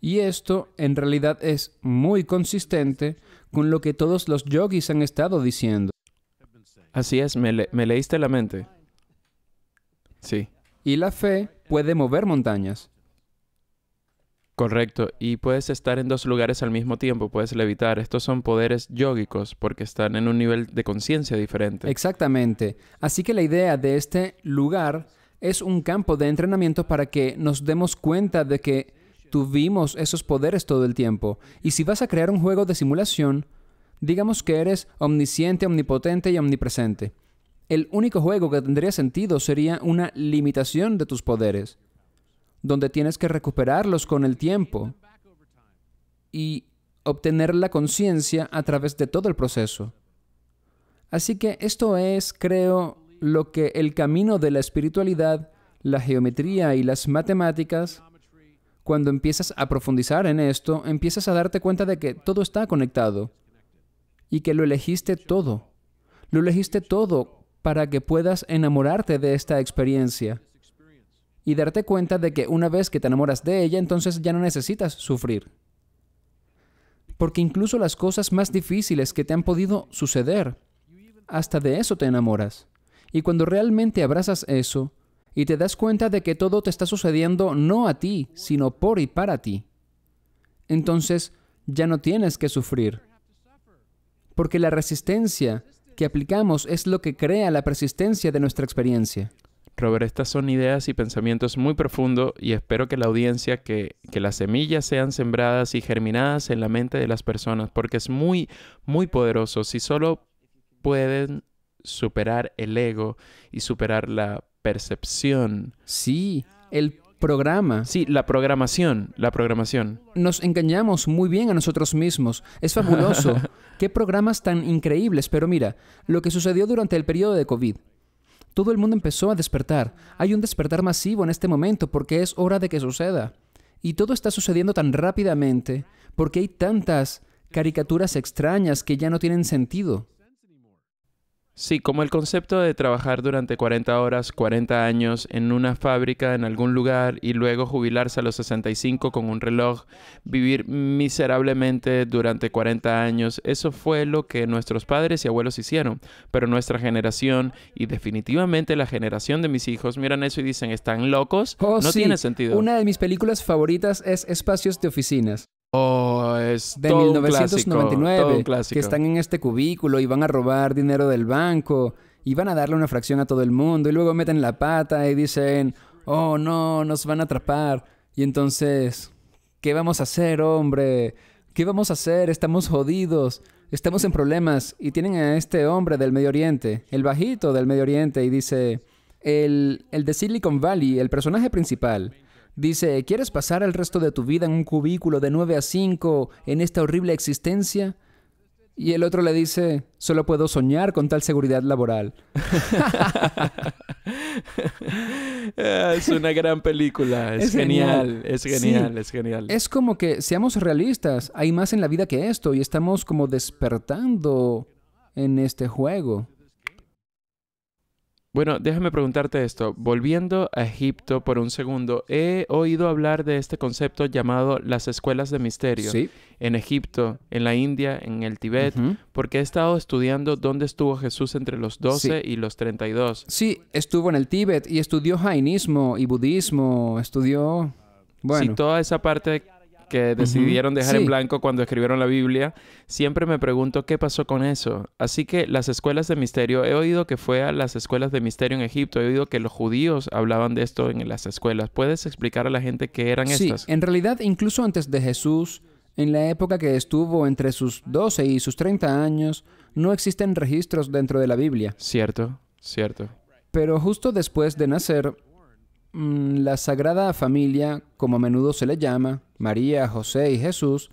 Y esto en realidad es muy consistente con lo que todos los yogis han estado diciendo. Así es, me, me leíste la mente. Sí. Y la fe puede mover montañas. Correcto, y puedes estar en dos lugares al mismo tiempo, puedes levitar. Estos son poderes yógicos porque están en un nivel de conciencia diferente. Exactamente. Así que la idea de este lugar es un campo de entrenamiento para que nos demos cuenta de que tuvimos esos poderes todo el tiempo. Y si vas a crear un juego de simulación, digamos que eres omnisciente, omnipotente y omnipresente. El único juego que tendría sentido sería una limitación de tus poderes donde tienes que recuperarlos con el tiempo y obtener la conciencia a través de todo el proceso. Así que esto es, creo, lo que el camino de la espiritualidad, la geometría y las matemáticas, cuando empiezas a profundizar en esto, empiezas a darte cuenta de que todo está conectado y que lo elegiste todo. Lo elegiste todo para que puedas enamorarte de esta experiencia y darte cuenta de que una vez que te enamoras de ella, entonces ya no necesitas sufrir. Porque incluso las cosas más difíciles que te han podido suceder, hasta de eso te enamoras. Y cuando realmente abrazas eso, y te das cuenta de que todo te está sucediendo no a ti, sino por y para ti, entonces ya no tienes que sufrir. Porque la resistencia que aplicamos es lo que crea la persistencia de nuestra experiencia. Robert, estas son ideas y pensamientos muy profundos y espero que la audiencia, que, que, las semillas sean sembradas y germinadas en la mente de las personas, porque es muy, muy poderoso si solo pueden superar el ego y superar la percepción. Sí, el programa. Sí, la programación, la programación. Nos engañamos muy bien a nosotros mismos. Es fabuloso. Qué programas tan increíbles. Pero mira, lo que sucedió durante el periodo de COVID. Todo el mundo empezó a despertar. Hay un despertar masivo en este momento porque es hora de que suceda. Y todo está sucediendo tan rápidamente porque hay tantas caricaturas extrañas que ya no tienen sentido. Sí, como el concepto de trabajar durante 40 horas, 40 años en una fábrica en algún lugar y luego jubilarse a los 65 con un reloj, vivir miserablemente durante 40 años, eso fue lo que nuestros padres y abuelos hicieron. Pero nuestra generación y definitivamente la generación de mis hijos miran eso y dicen, están locos, oh, no tiene sentido. Una de mis películas favoritas es Espacios de Oficinas. Oh, es de 1999 que están en este cubículo y van a robar dinero del banco y van a darle una fracción a todo el mundo y luego meten la pata y dicen, "Oh, no, nos van a atrapar." Y entonces, ¿qué vamos a hacer, hombre? ¿Qué vamos a hacer? Estamos jodidos. Estamos en problemas y tienen a este hombre del Medio Oriente, el bajito del Medio Oriente, y dice, el, el de Silicon Valley, el personaje principal, Dice, ¿quieres pasar el resto de tu vida en un cubículo de 9 a 5 en esta horrible existencia? Y el otro le dice, solo puedo soñar con tal seguridad laboral. es una gran película, es, genial. es genial, es genial. Es como que, seamos realistas, hay más en la vida que esto y estamos como despertando en este juego. Bueno, déjame preguntarte esto. Volviendo a Egipto por un segundo, he oído hablar de este concepto llamado las escuelas de misterio. Sí. En Egipto, en la India, en el Tíbet, porque he estado estudiando dónde estuvo Jesús entre los 12 y los 32. Sí, estuvo en el Tíbet y estudió jainismo y budismo, estudió... Bueno. Sí, toda esa parte que decidieron dejar en blanco cuando escribieron la Biblia, siempre me pregunto qué pasó con eso. Así que las escuelas de misterio, he oído que fue a las escuelas de misterio en Egipto, he oído que los judíos hablaban de esto en las escuelas. ¿Puedes explicar a la gente qué eran estas? Sí, en realidad incluso antes de Jesús, en la época que estuvo entre sus 12 y sus 30 años, no existen registros dentro de la Biblia. Cierto, cierto. Pero justo después de nacer, mm, la Sagrada Familia, como a menudo se le llama, María, José y Jesús,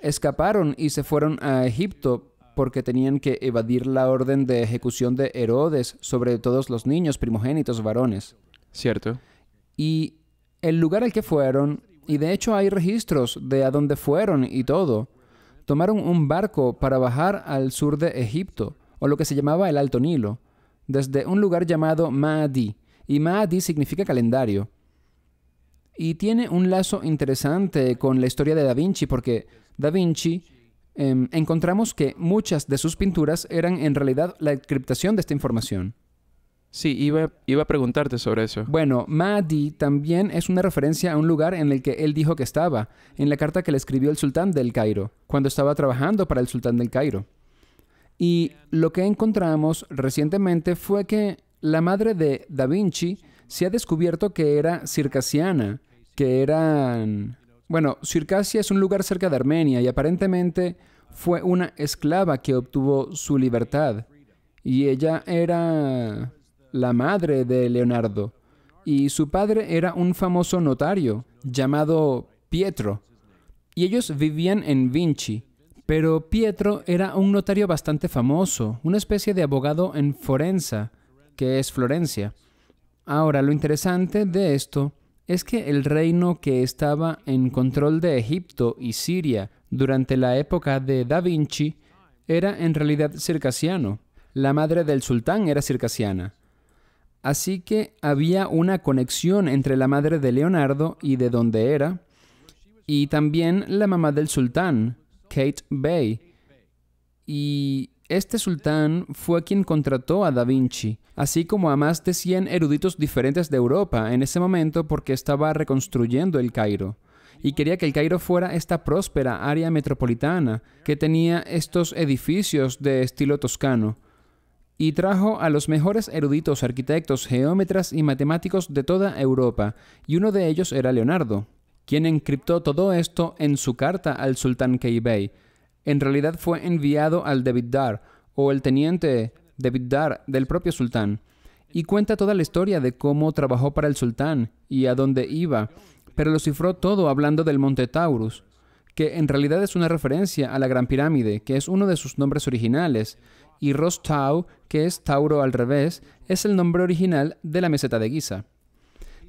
escaparon y se fueron a Egipto porque tenían que evadir la orden de ejecución de Herodes sobre todos los niños primogénitos varones. Cierto. Y el lugar al que fueron, y de hecho hay registros de a dónde fueron y todo, tomaron un barco para bajar al sur de Egipto, o lo que se llamaba el Alto Nilo, desde un lugar llamado Maadi, y Maadi significa calendario. Y tiene un lazo interesante con la historia de Da Vinci, porque Da Vinci em, encontramos que muchas de sus pinturas eran en realidad la encriptación de esta información. Sí, iba, iba, a preguntarte sobre eso. Bueno, Mahdi también es una referencia a un lugar en el que él dijo que estaba, en la carta que le escribió el sultán del Cairo, cuando estaba trabajando para el sultán del Cairo. Y lo que encontramos recientemente fue que la madre de Da Vinci se ha descubierto que era circasiana, que eran... Bueno, Circasia es un lugar cerca de Armenia y aparentemente fue una esclava que obtuvo su libertad. Y ella era la madre de Leonardo. Y su padre era un famoso notario llamado Pietro. Y ellos vivían en Vinci. Pero Pietro era un notario bastante famoso, una especie de abogado en Forenza, que es Florencia. Ahora, lo interesante de esto es que el reino que estaba en control de Egipto y Siria durante la época de Da Vinci era en realidad circasiano. La madre del sultán era circasiana. Así que había una conexión entre la madre de Leonardo y de donde era, y también la mamá del sultán, Kate Bay. Y este sultán fue quien contrató a Da Vinci, así como a más de 100 eruditos diferentes de Europa en ese momento porque estaba reconstruyendo el Cairo y quería que el Cairo fuera esta próspera área metropolitana que tenía estos edificios de estilo toscano. Y trajo a los mejores eruditos, arquitectos, geómetras y matemáticos de toda Europa, y uno de ellos era Leonardo, quien encriptó todo esto en su carta al sultán Keibey, en realidad fue enviado al Dar, o el teniente Devidar del propio sultán y cuenta toda la historia de cómo trabajó para el sultán y a dónde iba, pero lo cifró todo hablando del monte Taurus, que en realidad es una referencia a la Gran Pirámide, que es uno de sus nombres originales, y Rostau, que es Tauro al revés, es el nombre original de la meseta de Giza.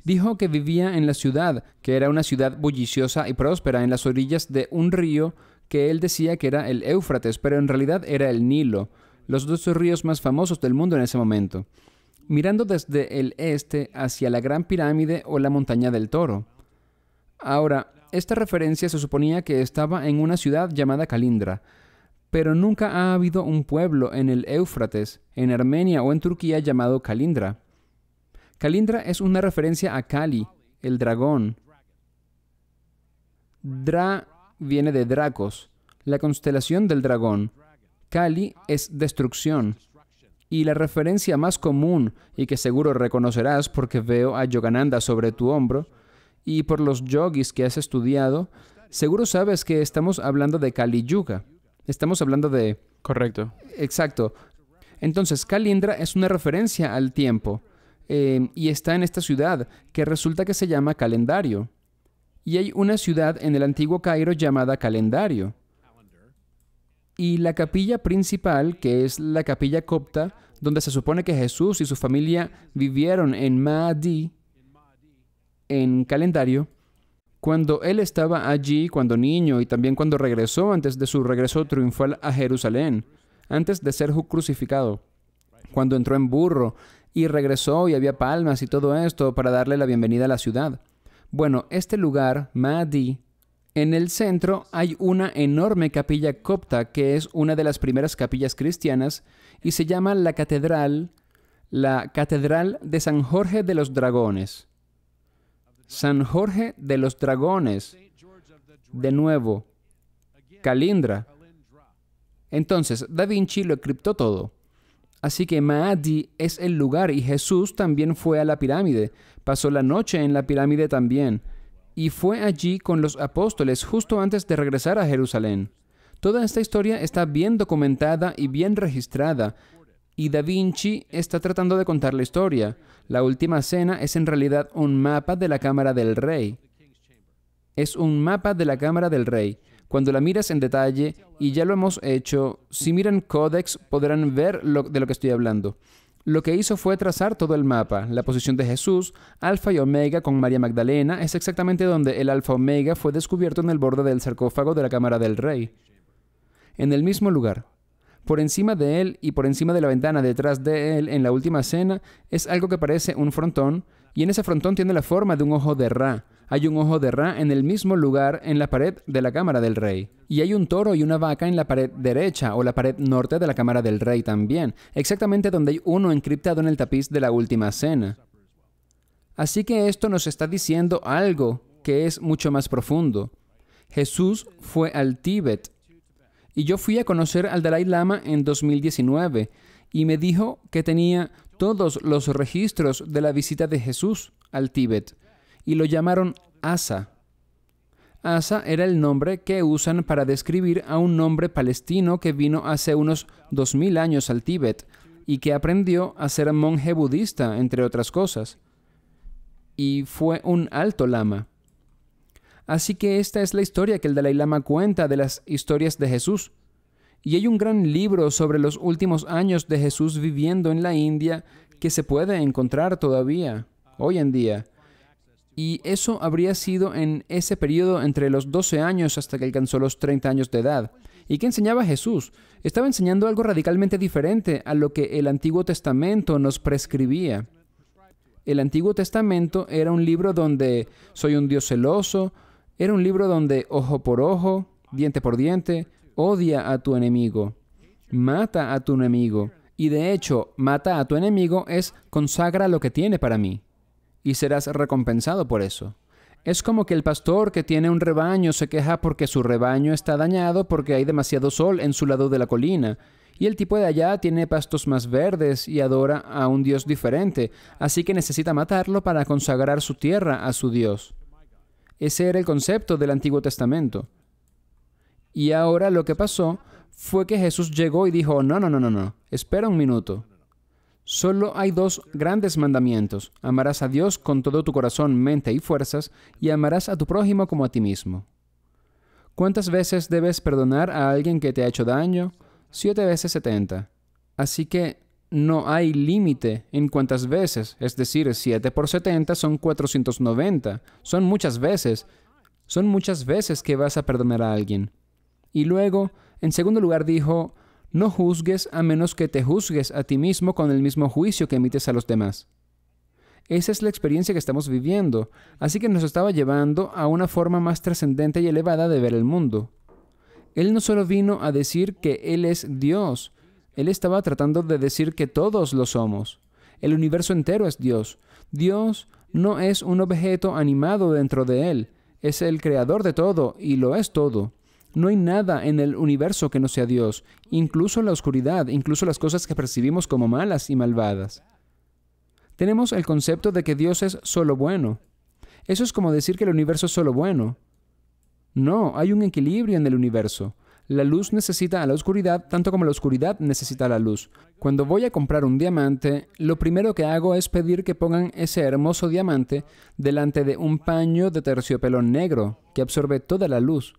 Dijo que vivía en la ciudad, que era una ciudad bulliciosa y próspera en las orillas de un río que él decía que era el Éufrates, pero en realidad era el Nilo, los dos ríos más famosos del mundo en ese momento, mirando desde el este hacia la Gran Pirámide o la Montaña del Toro. Ahora, esta referencia se suponía que estaba en una ciudad llamada Calindra, pero nunca ha habido un pueblo en el Éufrates, en Armenia o en Turquía llamado Calindra. Calindra es una referencia a Kali, el dragón. Dra viene de Dracos, la constelación del dragón. Kali es destrucción. Y la referencia más común, y que seguro reconocerás porque veo a Yogananda sobre tu hombro, y por los yogis que has estudiado, seguro sabes que estamos hablando de Kali Yuga. Estamos hablando de... Correcto. Exacto. Entonces, Kalindra es una referencia al tiempo. Eh, y está en esta ciudad, que resulta que se llama calendario y hay una ciudad en el antiguo Cairo llamada Calendario. Y la capilla principal, que es la capilla copta, donde se supone que Jesús y su familia vivieron en Mahdi, en Calendario, cuando él estaba allí cuando niño y también cuando regresó antes de su regreso triunfal a Jerusalén, antes de ser crucificado, cuando entró en burro y regresó y había palmas y todo esto para darle la bienvenida a la ciudad. Bueno, este lugar, Mahdi, en el centro hay una enorme capilla copta que es una de las primeras capillas cristianas y se llama la Catedral, la Catedral de San Jorge de los Dragones. San Jorge de los Dragones. De nuevo, Calindra. Entonces, Da Vinci lo criptó todo. Así que Maadi es el lugar y Jesús también fue a la pirámide, pasó la noche en la pirámide también, y fue allí con los apóstoles justo antes de regresar a Jerusalén. Toda esta historia está bien documentada y bien registrada, y Da Vinci está tratando de contar la historia. La última cena es en realidad un mapa de la cámara del rey. Es un mapa de la cámara del rey. Cuando la miras en detalle, y ya lo hemos hecho, si miran Codex podrán ver lo, de lo que estoy hablando. Lo que hizo fue trazar todo el mapa. La posición de Jesús, Alfa y Omega con María Magdalena, es exactamente donde el Alfa Omega fue descubierto en el borde del sarcófago de la Cámara del Rey. En el mismo lugar, por encima de él y por encima de la ventana detrás de él en la última cena es algo que parece un frontón, y en ese frontón tiene la forma de un ojo de Ra, hay un ojo de Ra en el mismo lugar en la pared de la cámara del rey. Y hay un toro y una vaca en la pared derecha o la pared norte de la cámara del rey también, exactamente donde hay uno encriptado en el tapiz de la última cena. Así que esto nos está diciendo algo que es mucho más profundo. Jesús fue al Tíbet y yo fui a conocer al Dalai Lama en 2019 y me dijo que tenía todos los registros de la visita de Jesús al Tíbet y lo llamaron Asa. Asa era el nombre que usan para describir a un hombre palestino que vino hace unos 2000 años al Tíbet y que aprendió a ser monje budista, entre otras cosas. Y fue un alto lama. Así que esta es la historia que el Dalai Lama cuenta de las historias de Jesús. Y hay un gran libro sobre los últimos años de Jesús viviendo en la India que se puede encontrar todavía, hoy en día y eso habría sido en ese periodo entre los 12 años hasta que alcanzó los 30 años de edad. ¿Y qué enseñaba Jesús? Estaba enseñando algo radicalmente diferente a lo que el Antiguo Testamento nos prescribía. El Antiguo Testamento era un libro donde soy un Dios celoso, era un libro donde ojo por ojo, diente por diente, odia a tu enemigo, mata a tu enemigo. Y de hecho, mata a tu enemigo es consagra lo que tiene para mí y serás recompensado por eso. Es como que el pastor que tiene un rebaño se queja porque su rebaño está dañado porque hay demasiado sol en su lado de la colina, y el tipo de allá tiene pastos más verdes y adora a un dios diferente, así que necesita matarlo para consagrar su tierra a su dios. Ese era el concepto del Antiguo Testamento. Y ahora lo que pasó fue que Jesús llegó y dijo, no, no, no, no, no, espera un minuto. Solo hay dos grandes mandamientos. Amarás a Dios con todo tu corazón, mente y fuerzas, y amarás a tu prójimo como a ti mismo. ¿Cuántas veces debes perdonar a alguien que te ha hecho daño? Siete veces setenta. Así que no hay límite en cuántas veces, es decir, siete por setenta son 490. Son muchas veces. Son muchas veces que vas a perdonar a alguien. Y luego, en segundo lugar, dijo, no juzgues a menos que te juzgues a ti mismo con el mismo juicio que emites a los demás. Esa es la experiencia que estamos viviendo, así que nos estaba llevando a una forma más trascendente y elevada de ver el mundo. Él no solo vino a decir que Él es Dios, Él estaba tratando de decir que todos lo somos. El universo entero es Dios. Dios no es un objeto animado dentro de Él, es el creador de todo y lo es todo. No hay nada en el universo que no sea Dios, incluso la oscuridad, incluso las cosas que percibimos como malas y malvadas. Tenemos el concepto de que Dios es solo bueno. Eso es como decir que el universo es solo bueno. No, hay un equilibrio en el universo. La luz necesita a la oscuridad tanto como la oscuridad necesita a la luz. Cuando voy a comprar un diamante, lo primero que hago es pedir que pongan ese hermoso diamante delante de un paño de terciopelo negro que absorbe toda la luz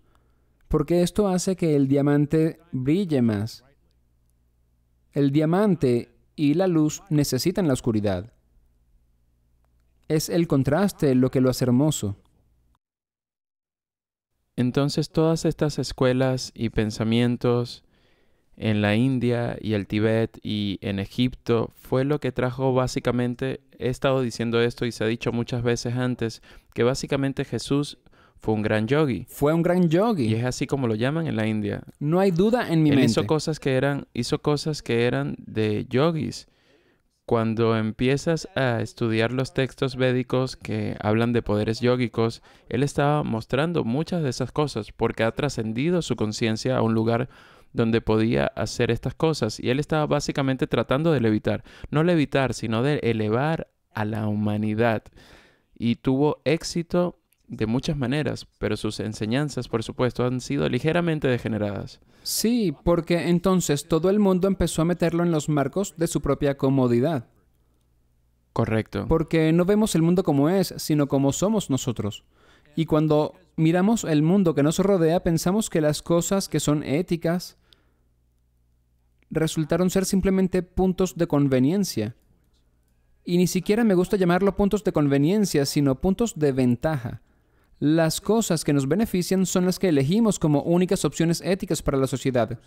porque esto hace que el diamante brille más. El diamante y la luz necesitan la oscuridad. Es el contraste lo que lo hace hermoso. Entonces todas estas escuelas y pensamientos en la India y el Tíbet y en Egipto fue lo que trajo básicamente, he estado diciendo esto y se ha dicho muchas veces antes, que básicamente Jesús fue un gran yogi. Fue un gran yogi. Y es así como lo llaman en la India. No hay duda en mi mente. Hizo cosas que eran, hizo cosas que eran de yogis. Cuando empiezas a estudiar los textos védicos que hablan de poderes yógicos, él estaba mostrando muchas de esas cosas porque ha trascendido su conciencia a un lugar donde podía hacer estas cosas y él estaba básicamente tratando de levitar, no levitar, sino de elevar a la humanidad y tuvo éxito de muchas maneras, pero sus enseñanzas, por supuesto, han sido ligeramente degeneradas. Sí, porque entonces todo el mundo empezó a meterlo en los marcos de su propia comodidad. Correcto. Porque no vemos el mundo como es, sino como somos nosotros. Y cuando miramos el mundo que nos rodea, pensamos que las cosas que son éticas resultaron ser simplemente puntos de conveniencia. Y ni siquiera me gusta llamarlo puntos de conveniencia, sino puntos de ventaja. Las cosas que nos benefician son las que elegimos como únicas opciones éticas para la sociedad.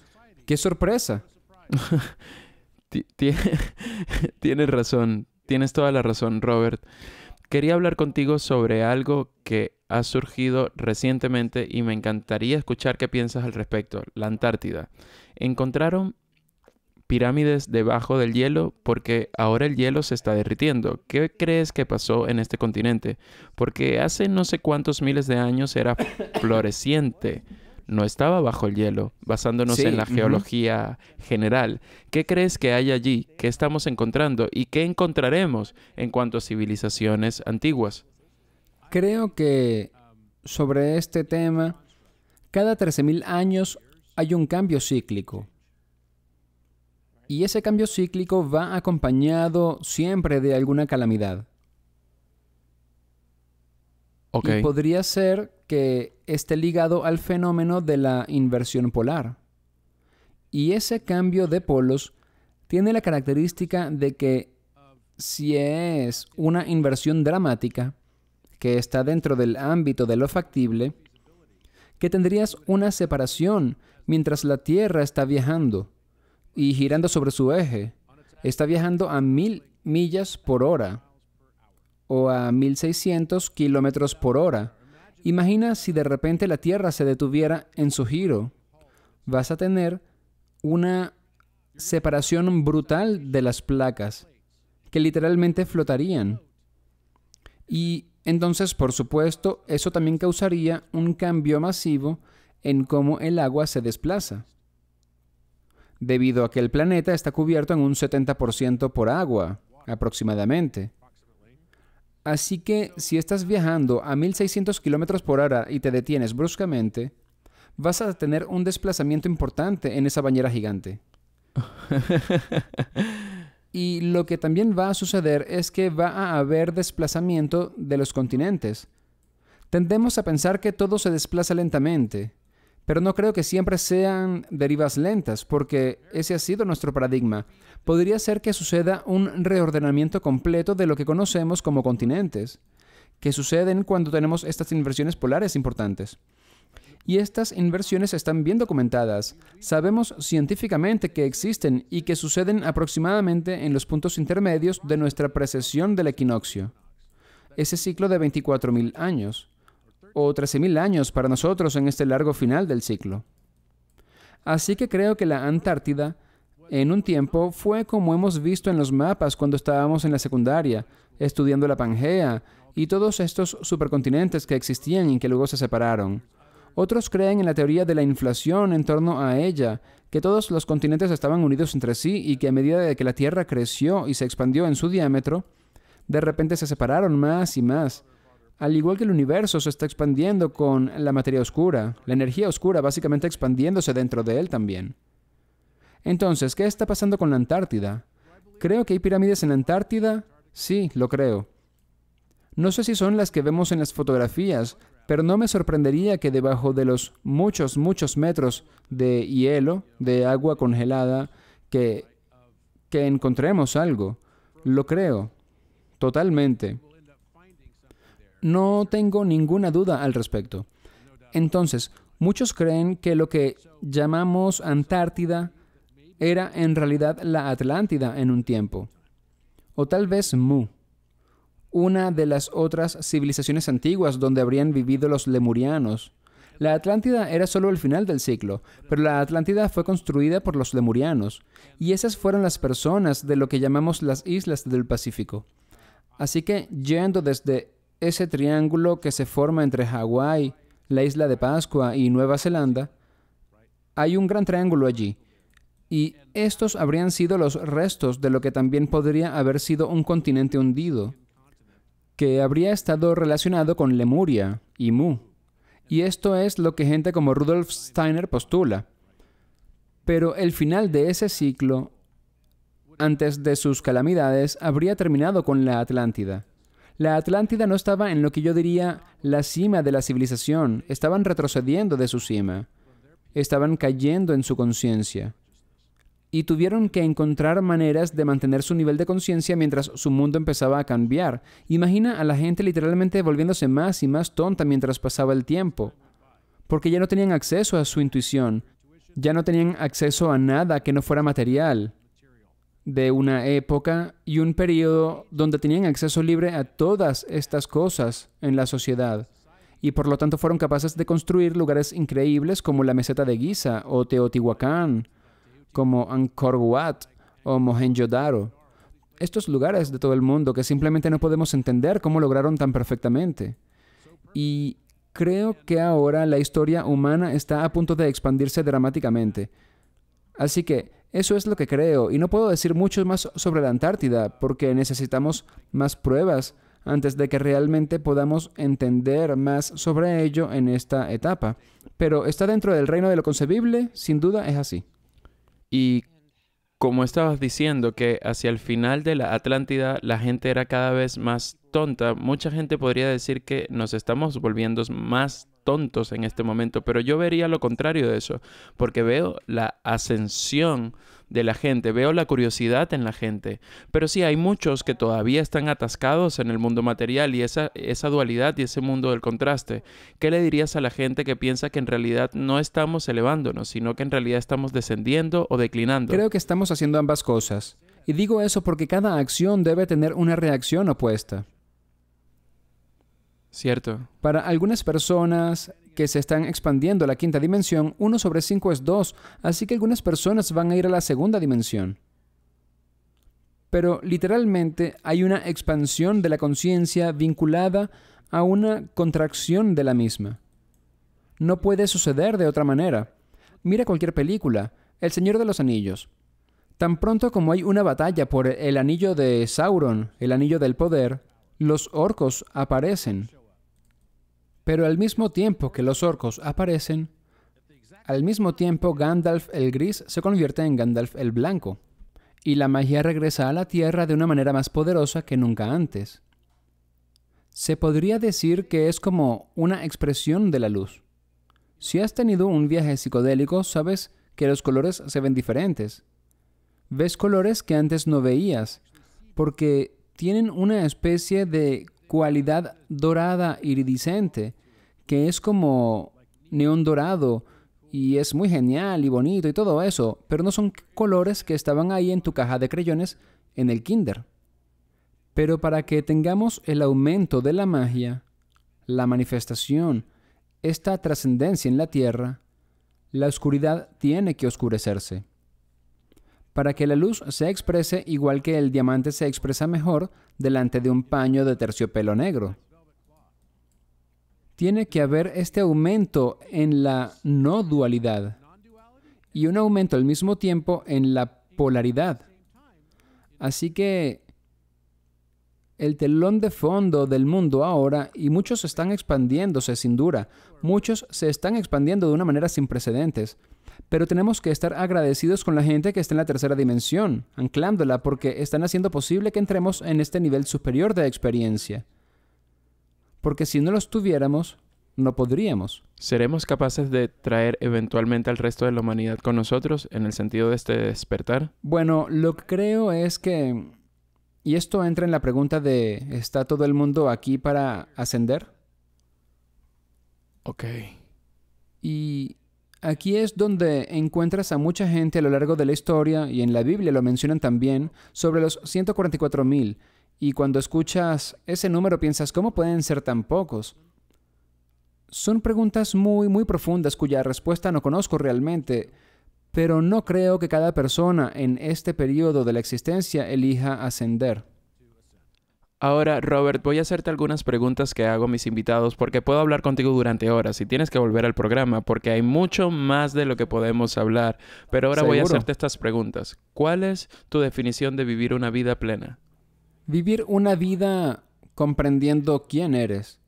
¡Qué sorpresa! Tienes razón, tienes toda la razón, Robert. Quería hablar contigo sobre algo que ha surgido recientemente y me encantaría escuchar qué piensas al respecto, la Antártida. Encontraron pirámides debajo del hielo porque ahora el hielo se está derritiendo. ¿Qué crees que pasó en este continente? Porque hace no sé cuántos miles de años era floreciente. No estaba bajo el hielo, basándonos en la geología general. ¿Qué crees que hay allí? ¿Qué estamos encontrando? ¿Y qué encontraremos en cuanto a civilizaciones antiguas? Creo que sobre este tema, cada 13.000 años hay un cambio cíclico y ese cambio cíclico va acompañado siempre de alguna calamidad. Y podría ser que esté ligado al fenómeno de la inversión polar. Y ese cambio de polos tiene la característica de que si es una inversión dramática, que está dentro del ámbito de lo factible, que tendrías una separación mientras la Tierra está viajando y girando sobre su eje. Está viajando a mil millas por hora o a 1600 kilómetros por hora. Imagina si de repente la Tierra se detuviera en su giro. Vas a tener una separación brutal de las placas que literalmente flotarían. Y entonces, por supuesto, eso también causaría un cambio masivo en cómo el agua se desplaza debido a que el planeta está cubierto en un 70% por agua, aproximadamente. Así que si estás viajando a 1600 km por hora y te detienes bruscamente, vas a tener un desplazamiento importante en esa bañera gigante. y lo que también va a suceder es que va a haber desplazamiento de los continentes. Tendemos a pensar que todo se desplaza lentamente, pero no creo que siempre sean derivas lentas, porque ese ha sido nuestro paradigma. Podría ser que suceda un reordenamiento completo de lo que conocemos como continentes, que suceden cuando tenemos estas inversiones polares importantes. Y estas inversiones están bien documentadas. Sabemos científicamente que existen y que suceden aproximadamente en los puntos intermedios de nuestra precesión del equinoccio, ese ciclo de 24.000 años o 13.000 años para nosotros en este largo final del ciclo. Así que creo que la Antártida en un tiempo fue como hemos visto en los mapas cuando estábamos en la secundaria, estudiando la Pangea y todos estos supercontinentes que existían y que luego se separaron. Otros creen en la teoría de la inflación en torno a ella, que todos los continentes estaban unidos entre sí y que a medida de que la Tierra creció y se expandió en su diámetro, de repente se separaron más y más, al igual que el universo se está expandiendo con la materia oscura, la energía oscura básicamente expandiéndose dentro de él también. Entonces, ¿qué está pasando con la Antártida? ¿Creo que hay pirámides en la Antártida? Sí, lo creo. No sé si son las que vemos en las fotografías, pero no me sorprendería que debajo de los muchos, muchos metros de hielo, de agua congelada, que, que encontremos algo. Lo creo, totalmente. No tengo ninguna duda al respecto. Entonces, muchos creen que lo que llamamos Antártida era en realidad la Atlántida en un tiempo, o tal vez Mu, una de las otras civilizaciones antiguas donde habrían vivido los lemurianos. La Atlántida era solo el final del ciclo, pero la Atlántida fue construida por los lemurianos, y esas fueron las personas de lo que llamamos las islas del Pacífico. Así que, yendo desde ese triángulo que se forma entre Hawái, la isla de Pascua y Nueva Zelanda, hay un gran triángulo allí. Y estos habrían sido los restos de lo que también podría haber sido un continente hundido, que habría estado relacionado con Lemuria y Mu. Y esto es lo que gente como Rudolf Steiner postula. Pero el final de ese ciclo, antes de sus calamidades, habría terminado con la Atlántida. La Atlántida no estaba en lo que yo diría la cima de la civilización, estaban retrocediendo de su cima, estaban cayendo en su conciencia, y tuvieron que encontrar maneras de mantener su nivel de conciencia mientras su mundo empezaba a cambiar. Imagina a la gente literalmente volviéndose más y más tonta mientras pasaba el tiempo, porque ya no tenían acceso a su intuición, ya no tenían acceso a nada que no fuera material de una época y un periodo donde tenían acceso libre a todas estas cosas en la sociedad y por lo tanto fueron capaces de construir lugares increíbles como la meseta de Giza o Teotihuacán, como Angkor Wat o Mohenjo-daro. Estos lugares de todo el mundo que simplemente no podemos entender cómo lograron tan perfectamente. Y creo que ahora la historia humana está a punto de expandirse dramáticamente. Así que eso es lo que creo, y no puedo decir mucho más sobre la Antártida, porque necesitamos más pruebas antes de que realmente podamos entender más sobre ello en esta etapa. Pero está dentro del reino de lo concebible, sin duda es así. Y como estabas diciendo que hacia el final de la Atlántida la gente era cada vez más tonta, mucha gente podría decir que nos estamos volviendo más tontos en este momento, pero yo vería lo contrario de eso, porque veo la ascensión de la gente, veo la curiosidad en la gente, pero sí hay muchos que todavía están atascados en el mundo material y esa, esa dualidad y ese mundo del contraste. ¿Qué le dirías a la gente que piensa que en realidad no estamos elevándonos, sino que en realidad estamos descendiendo o declinando? Creo que estamos haciendo ambas cosas. Y digo eso porque cada acción debe tener una reacción opuesta. Cierto. Para algunas personas que se están expandiendo a la quinta dimensión, 1 sobre 5 es 2, así que algunas personas van a ir a la segunda dimensión. Pero literalmente hay una expansión de la conciencia vinculada a una contracción de la misma. No puede suceder de otra manera. Mira cualquier película, El Señor de los Anillos. Tan pronto como hay una batalla por el anillo de Sauron, el anillo del poder, los orcos aparecen. Pero al mismo tiempo que los orcos aparecen, al mismo tiempo Gandalf el gris se convierte en Gandalf el blanco, y la magia regresa a la Tierra de una manera más poderosa que nunca antes. Se podría decir que es como una expresión de la luz. Si has tenido un viaje psicodélico, sabes que los colores se ven diferentes. Ves colores que antes no veías, porque tienen una especie de cualidad dorada iridiscente, que es como neón dorado y es muy genial y bonito y todo eso, pero no son colores que estaban ahí en tu caja de creyones en el kinder. Pero para que tengamos el aumento de la magia, la manifestación, esta trascendencia en la tierra, la oscuridad tiene que oscurecerse para que la luz se exprese igual que el diamante se expresa mejor delante de un paño de terciopelo negro. Tiene que haber este aumento en la no dualidad y un aumento al mismo tiempo en la polaridad. Así que el telón de fondo del mundo ahora, y muchos están expandiéndose sin duda, muchos se están expandiendo de una manera sin precedentes pero tenemos que estar agradecidos con la gente que está en la tercera dimensión, anclándola porque están haciendo posible que entremos en este nivel superior de experiencia. Porque si no los tuviéramos, no podríamos. ¿Seremos capaces de traer eventualmente al resto de la humanidad con nosotros en el sentido de este despertar? Bueno, lo que creo es que... Y esto entra en la pregunta de ¿está todo el mundo aquí para ascender? Ok. Y Aquí es donde encuentras a mucha gente a lo largo de la historia, y en la Biblia lo mencionan también, sobre los 144.000, y cuando escuchas ese número piensas, ¿cómo pueden ser tan pocos? Son preguntas muy, muy profundas cuya respuesta no conozco realmente, pero no creo que cada persona en este periodo de la existencia elija ascender. Ahora, Robert, voy a hacerte algunas preguntas que hago a mis invitados porque puedo hablar contigo durante horas y tienes que volver al programa porque hay mucho más de lo que podemos hablar. Pero ahora voy a hacerte estas preguntas. ¿Cuál es tu definición de vivir una vida plena? Vivir una vida comprendiendo quién eres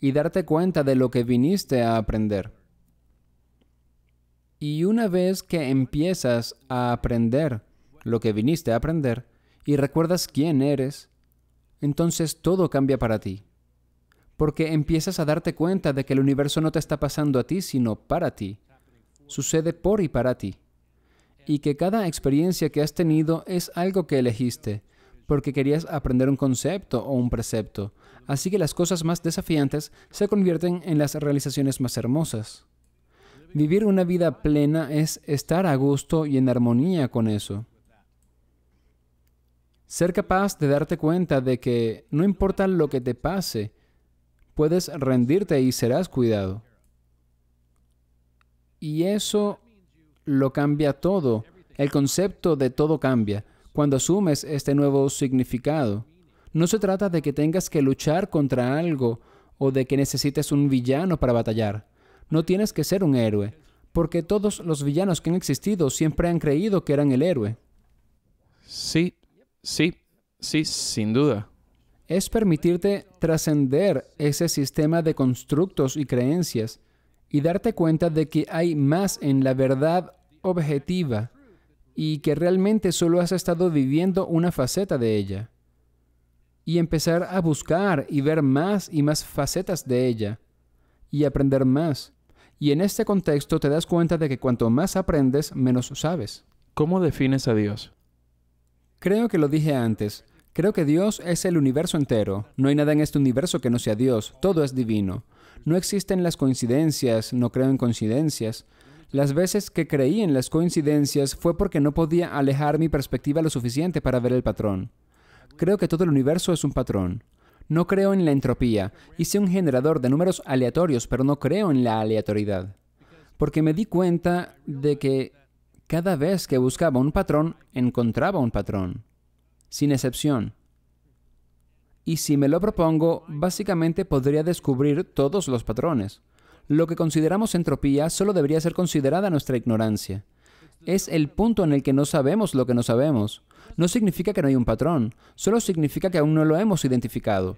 y darte cuenta de lo que viniste a aprender. Y una vez que empiezas a aprender lo que viniste a aprender y recuerdas quién eres, entonces todo cambia para ti. Porque empiezas a darte cuenta de que el universo no te está pasando a ti, sino para ti. Sucede por y para ti. Y que cada experiencia que has tenido es algo que elegiste, porque querías aprender un concepto o un precepto. Así que las cosas más desafiantes se convierten en las realizaciones más hermosas. Vivir una vida plena es estar a gusto y en armonía con eso. Ser capaz de darte cuenta de que no importa lo que te pase, puedes rendirte y serás cuidado. Y eso lo cambia todo. El concepto de todo cambia cuando asumes este nuevo significado. No se trata de que tengas que luchar contra algo o de que necesites un villano para batallar. No tienes que ser un héroe, porque todos los villanos que han existido siempre han creído que eran el héroe. Sí, Sí, sí, sin duda. Es permitirte trascender ese sistema de constructos y creencias y darte cuenta de que hay más en la verdad objetiva y que realmente solo has estado viviendo una faceta de ella. Y empezar a buscar y ver más y más facetas de ella y aprender más. Y en este contexto te das cuenta de que cuanto más aprendes, menos sabes. ¿Cómo defines a Dios? Creo que lo dije antes. Creo que Dios es el universo entero. No hay nada en este universo que no sea Dios. Todo es divino. No existen las coincidencias, no creo en coincidencias. Las veces que creí en las coincidencias fue porque no podía alejar mi perspectiva lo suficiente para ver el patrón. Creo que todo el universo es un patrón. No creo en la entropía. Hice un generador de números aleatorios, pero no creo en la aleatoriedad. Porque me di cuenta de que cada vez que buscaba un patrón, encontraba un patrón, sin excepción. Y si me lo propongo, básicamente podría descubrir todos los patrones. Lo que consideramos entropía solo debería ser considerada nuestra ignorancia. Es el punto en el que no sabemos lo que no sabemos. No significa que no hay un patrón, solo significa que aún no lo hemos identificado.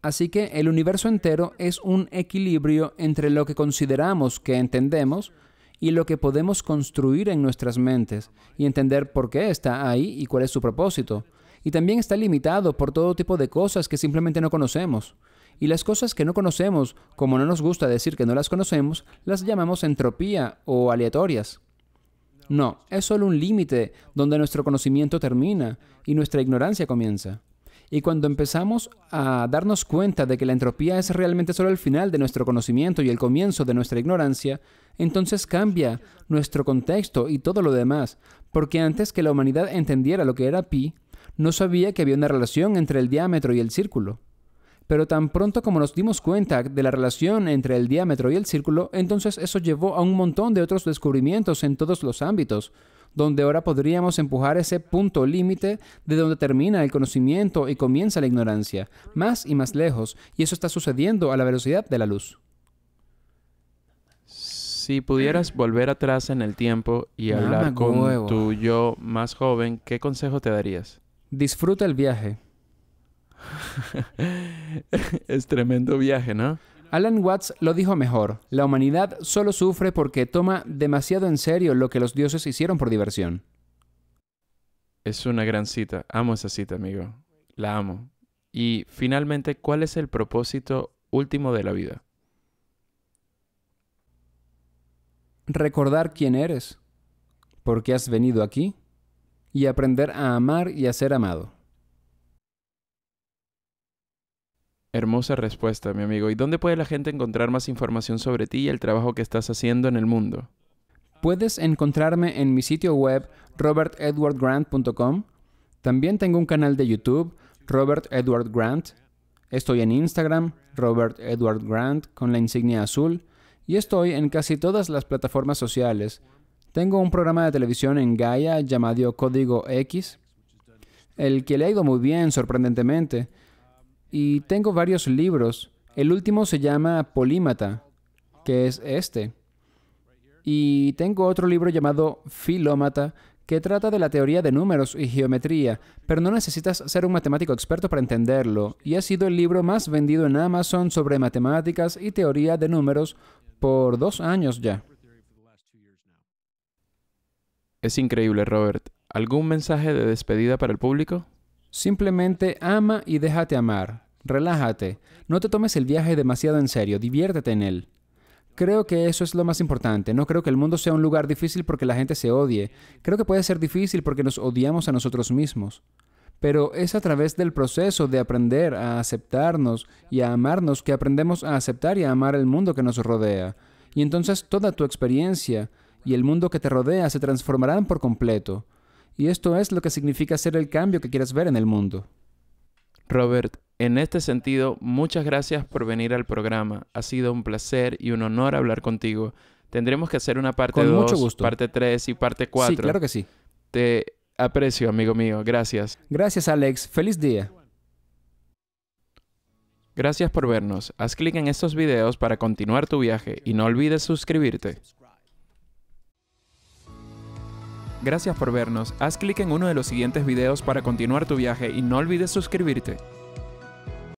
Así que el universo entero es un equilibrio entre lo que consideramos que entendemos y lo que podemos construir en nuestras mentes y entender por qué está ahí y cuál es su propósito. Y también está limitado por todo tipo de cosas que simplemente no conocemos. Y las cosas que no conocemos, como no nos gusta decir que no las conocemos, las llamamos entropía o aleatorias. No, es solo un límite donde nuestro conocimiento termina y nuestra ignorancia comienza. Y cuando empezamos a darnos cuenta de que la entropía es realmente solo el final de nuestro conocimiento y el comienzo de nuestra ignorancia, entonces cambia nuestro contexto y todo lo demás, porque antes que la humanidad entendiera lo que era pi, no sabía que había una relación entre el diámetro y el círculo. Pero tan pronto como nos dimos cuenta de la relación entre el diámetro y el círculo, entonces eso llevó a un montón de otros descubrimientos en todos los ámbitos, donde ahora podríamos empujar ese punto límite de donde termina el conocimiento y comienza la ignorancia, más y más lejos, y eso está sucediendo a la velocidad de la luz. Si pudieras volver atrás en el tiempo y hablar con tu yo más joven, ¿qué consejo te darías? Disfruta el viaje. es tremendo viaje, ¿no? Alan Watts lo dijo mejor, la humanidad solo sufre porque toma demasiado en serio lo que los dioses hicieron por diversión. Es una gran cita, amo esa cita, amigo, la amo. Y finalmente, ¿cuál es el propósito último de la vida? Recordar quién eres, por qué has venido aquí y aprender a amar y a ser amado. Hermosa respuesta, mi amigo. ¿Y dónde puede la gente encontrar más información sobre ti y el trabajo que estás haciendo en el mundo? Puedes encontrarme en mi sitio web robertedwardgrant.com. También tengo un canal de YouTube, Robert Edward Grant. Estoy en Instagram, Robert Edward Grant, con la insignia azul. Y estoy en casi todas las plataformas sociales. Tengo un programa de televisión en Gaia llamado Código X, el que le ha ido muy bien, sorprendentemente y tengo varios libros. El último se llama Polímata, que es este. Y tengo otro libro llamado Filómata, que trata de la teoría de números y geometría, pero no necesitas ser un matemático experto para entenderlo, y ha sido el libro más vendido en Amazon sobre matemáticas y teoría de números por dos años ya. Es increíble, Robert. ¿Algún mensaje de despedida para el público? Simplemente ama y déjate amar. Relájate. No te tomes el viaje demasiado en serio. Diviértete en él. Creo que eso es lo más importante. No creo que el mundo sea un lugar difícil porque la gente se odie. Creo que puede ser difícil porque nos odiamos a nosotros mismos. Pero es a través del proceso de aprender a aceptarnos y a amarnos que aprendemos a aceptar y a amar el mundo que nos rodea. Y entonces toda tu experiencia y el mundo que te rodea se transformarán por completo. Y esto es lo que significa hacer el cambio que quieres ver en el mundo. Robert, en este sentido, muchas gracias por venir al programa. Ha sido un placer y un honor hablar contigo. Tendremos que hacer una parte 2, parte 3 y parte 4. Sí, claro que sí. Te aprecio, amigo mío. Gracias. Gracias, Alex. Feliz día. Gracias por vernos. Haz clic en estos videos para continuar tu viaje y no olvides suscribirte. Gracias por vernos, haz clic en uno de los siguientes videos para continuar tu viaje y no olvides suscribirte.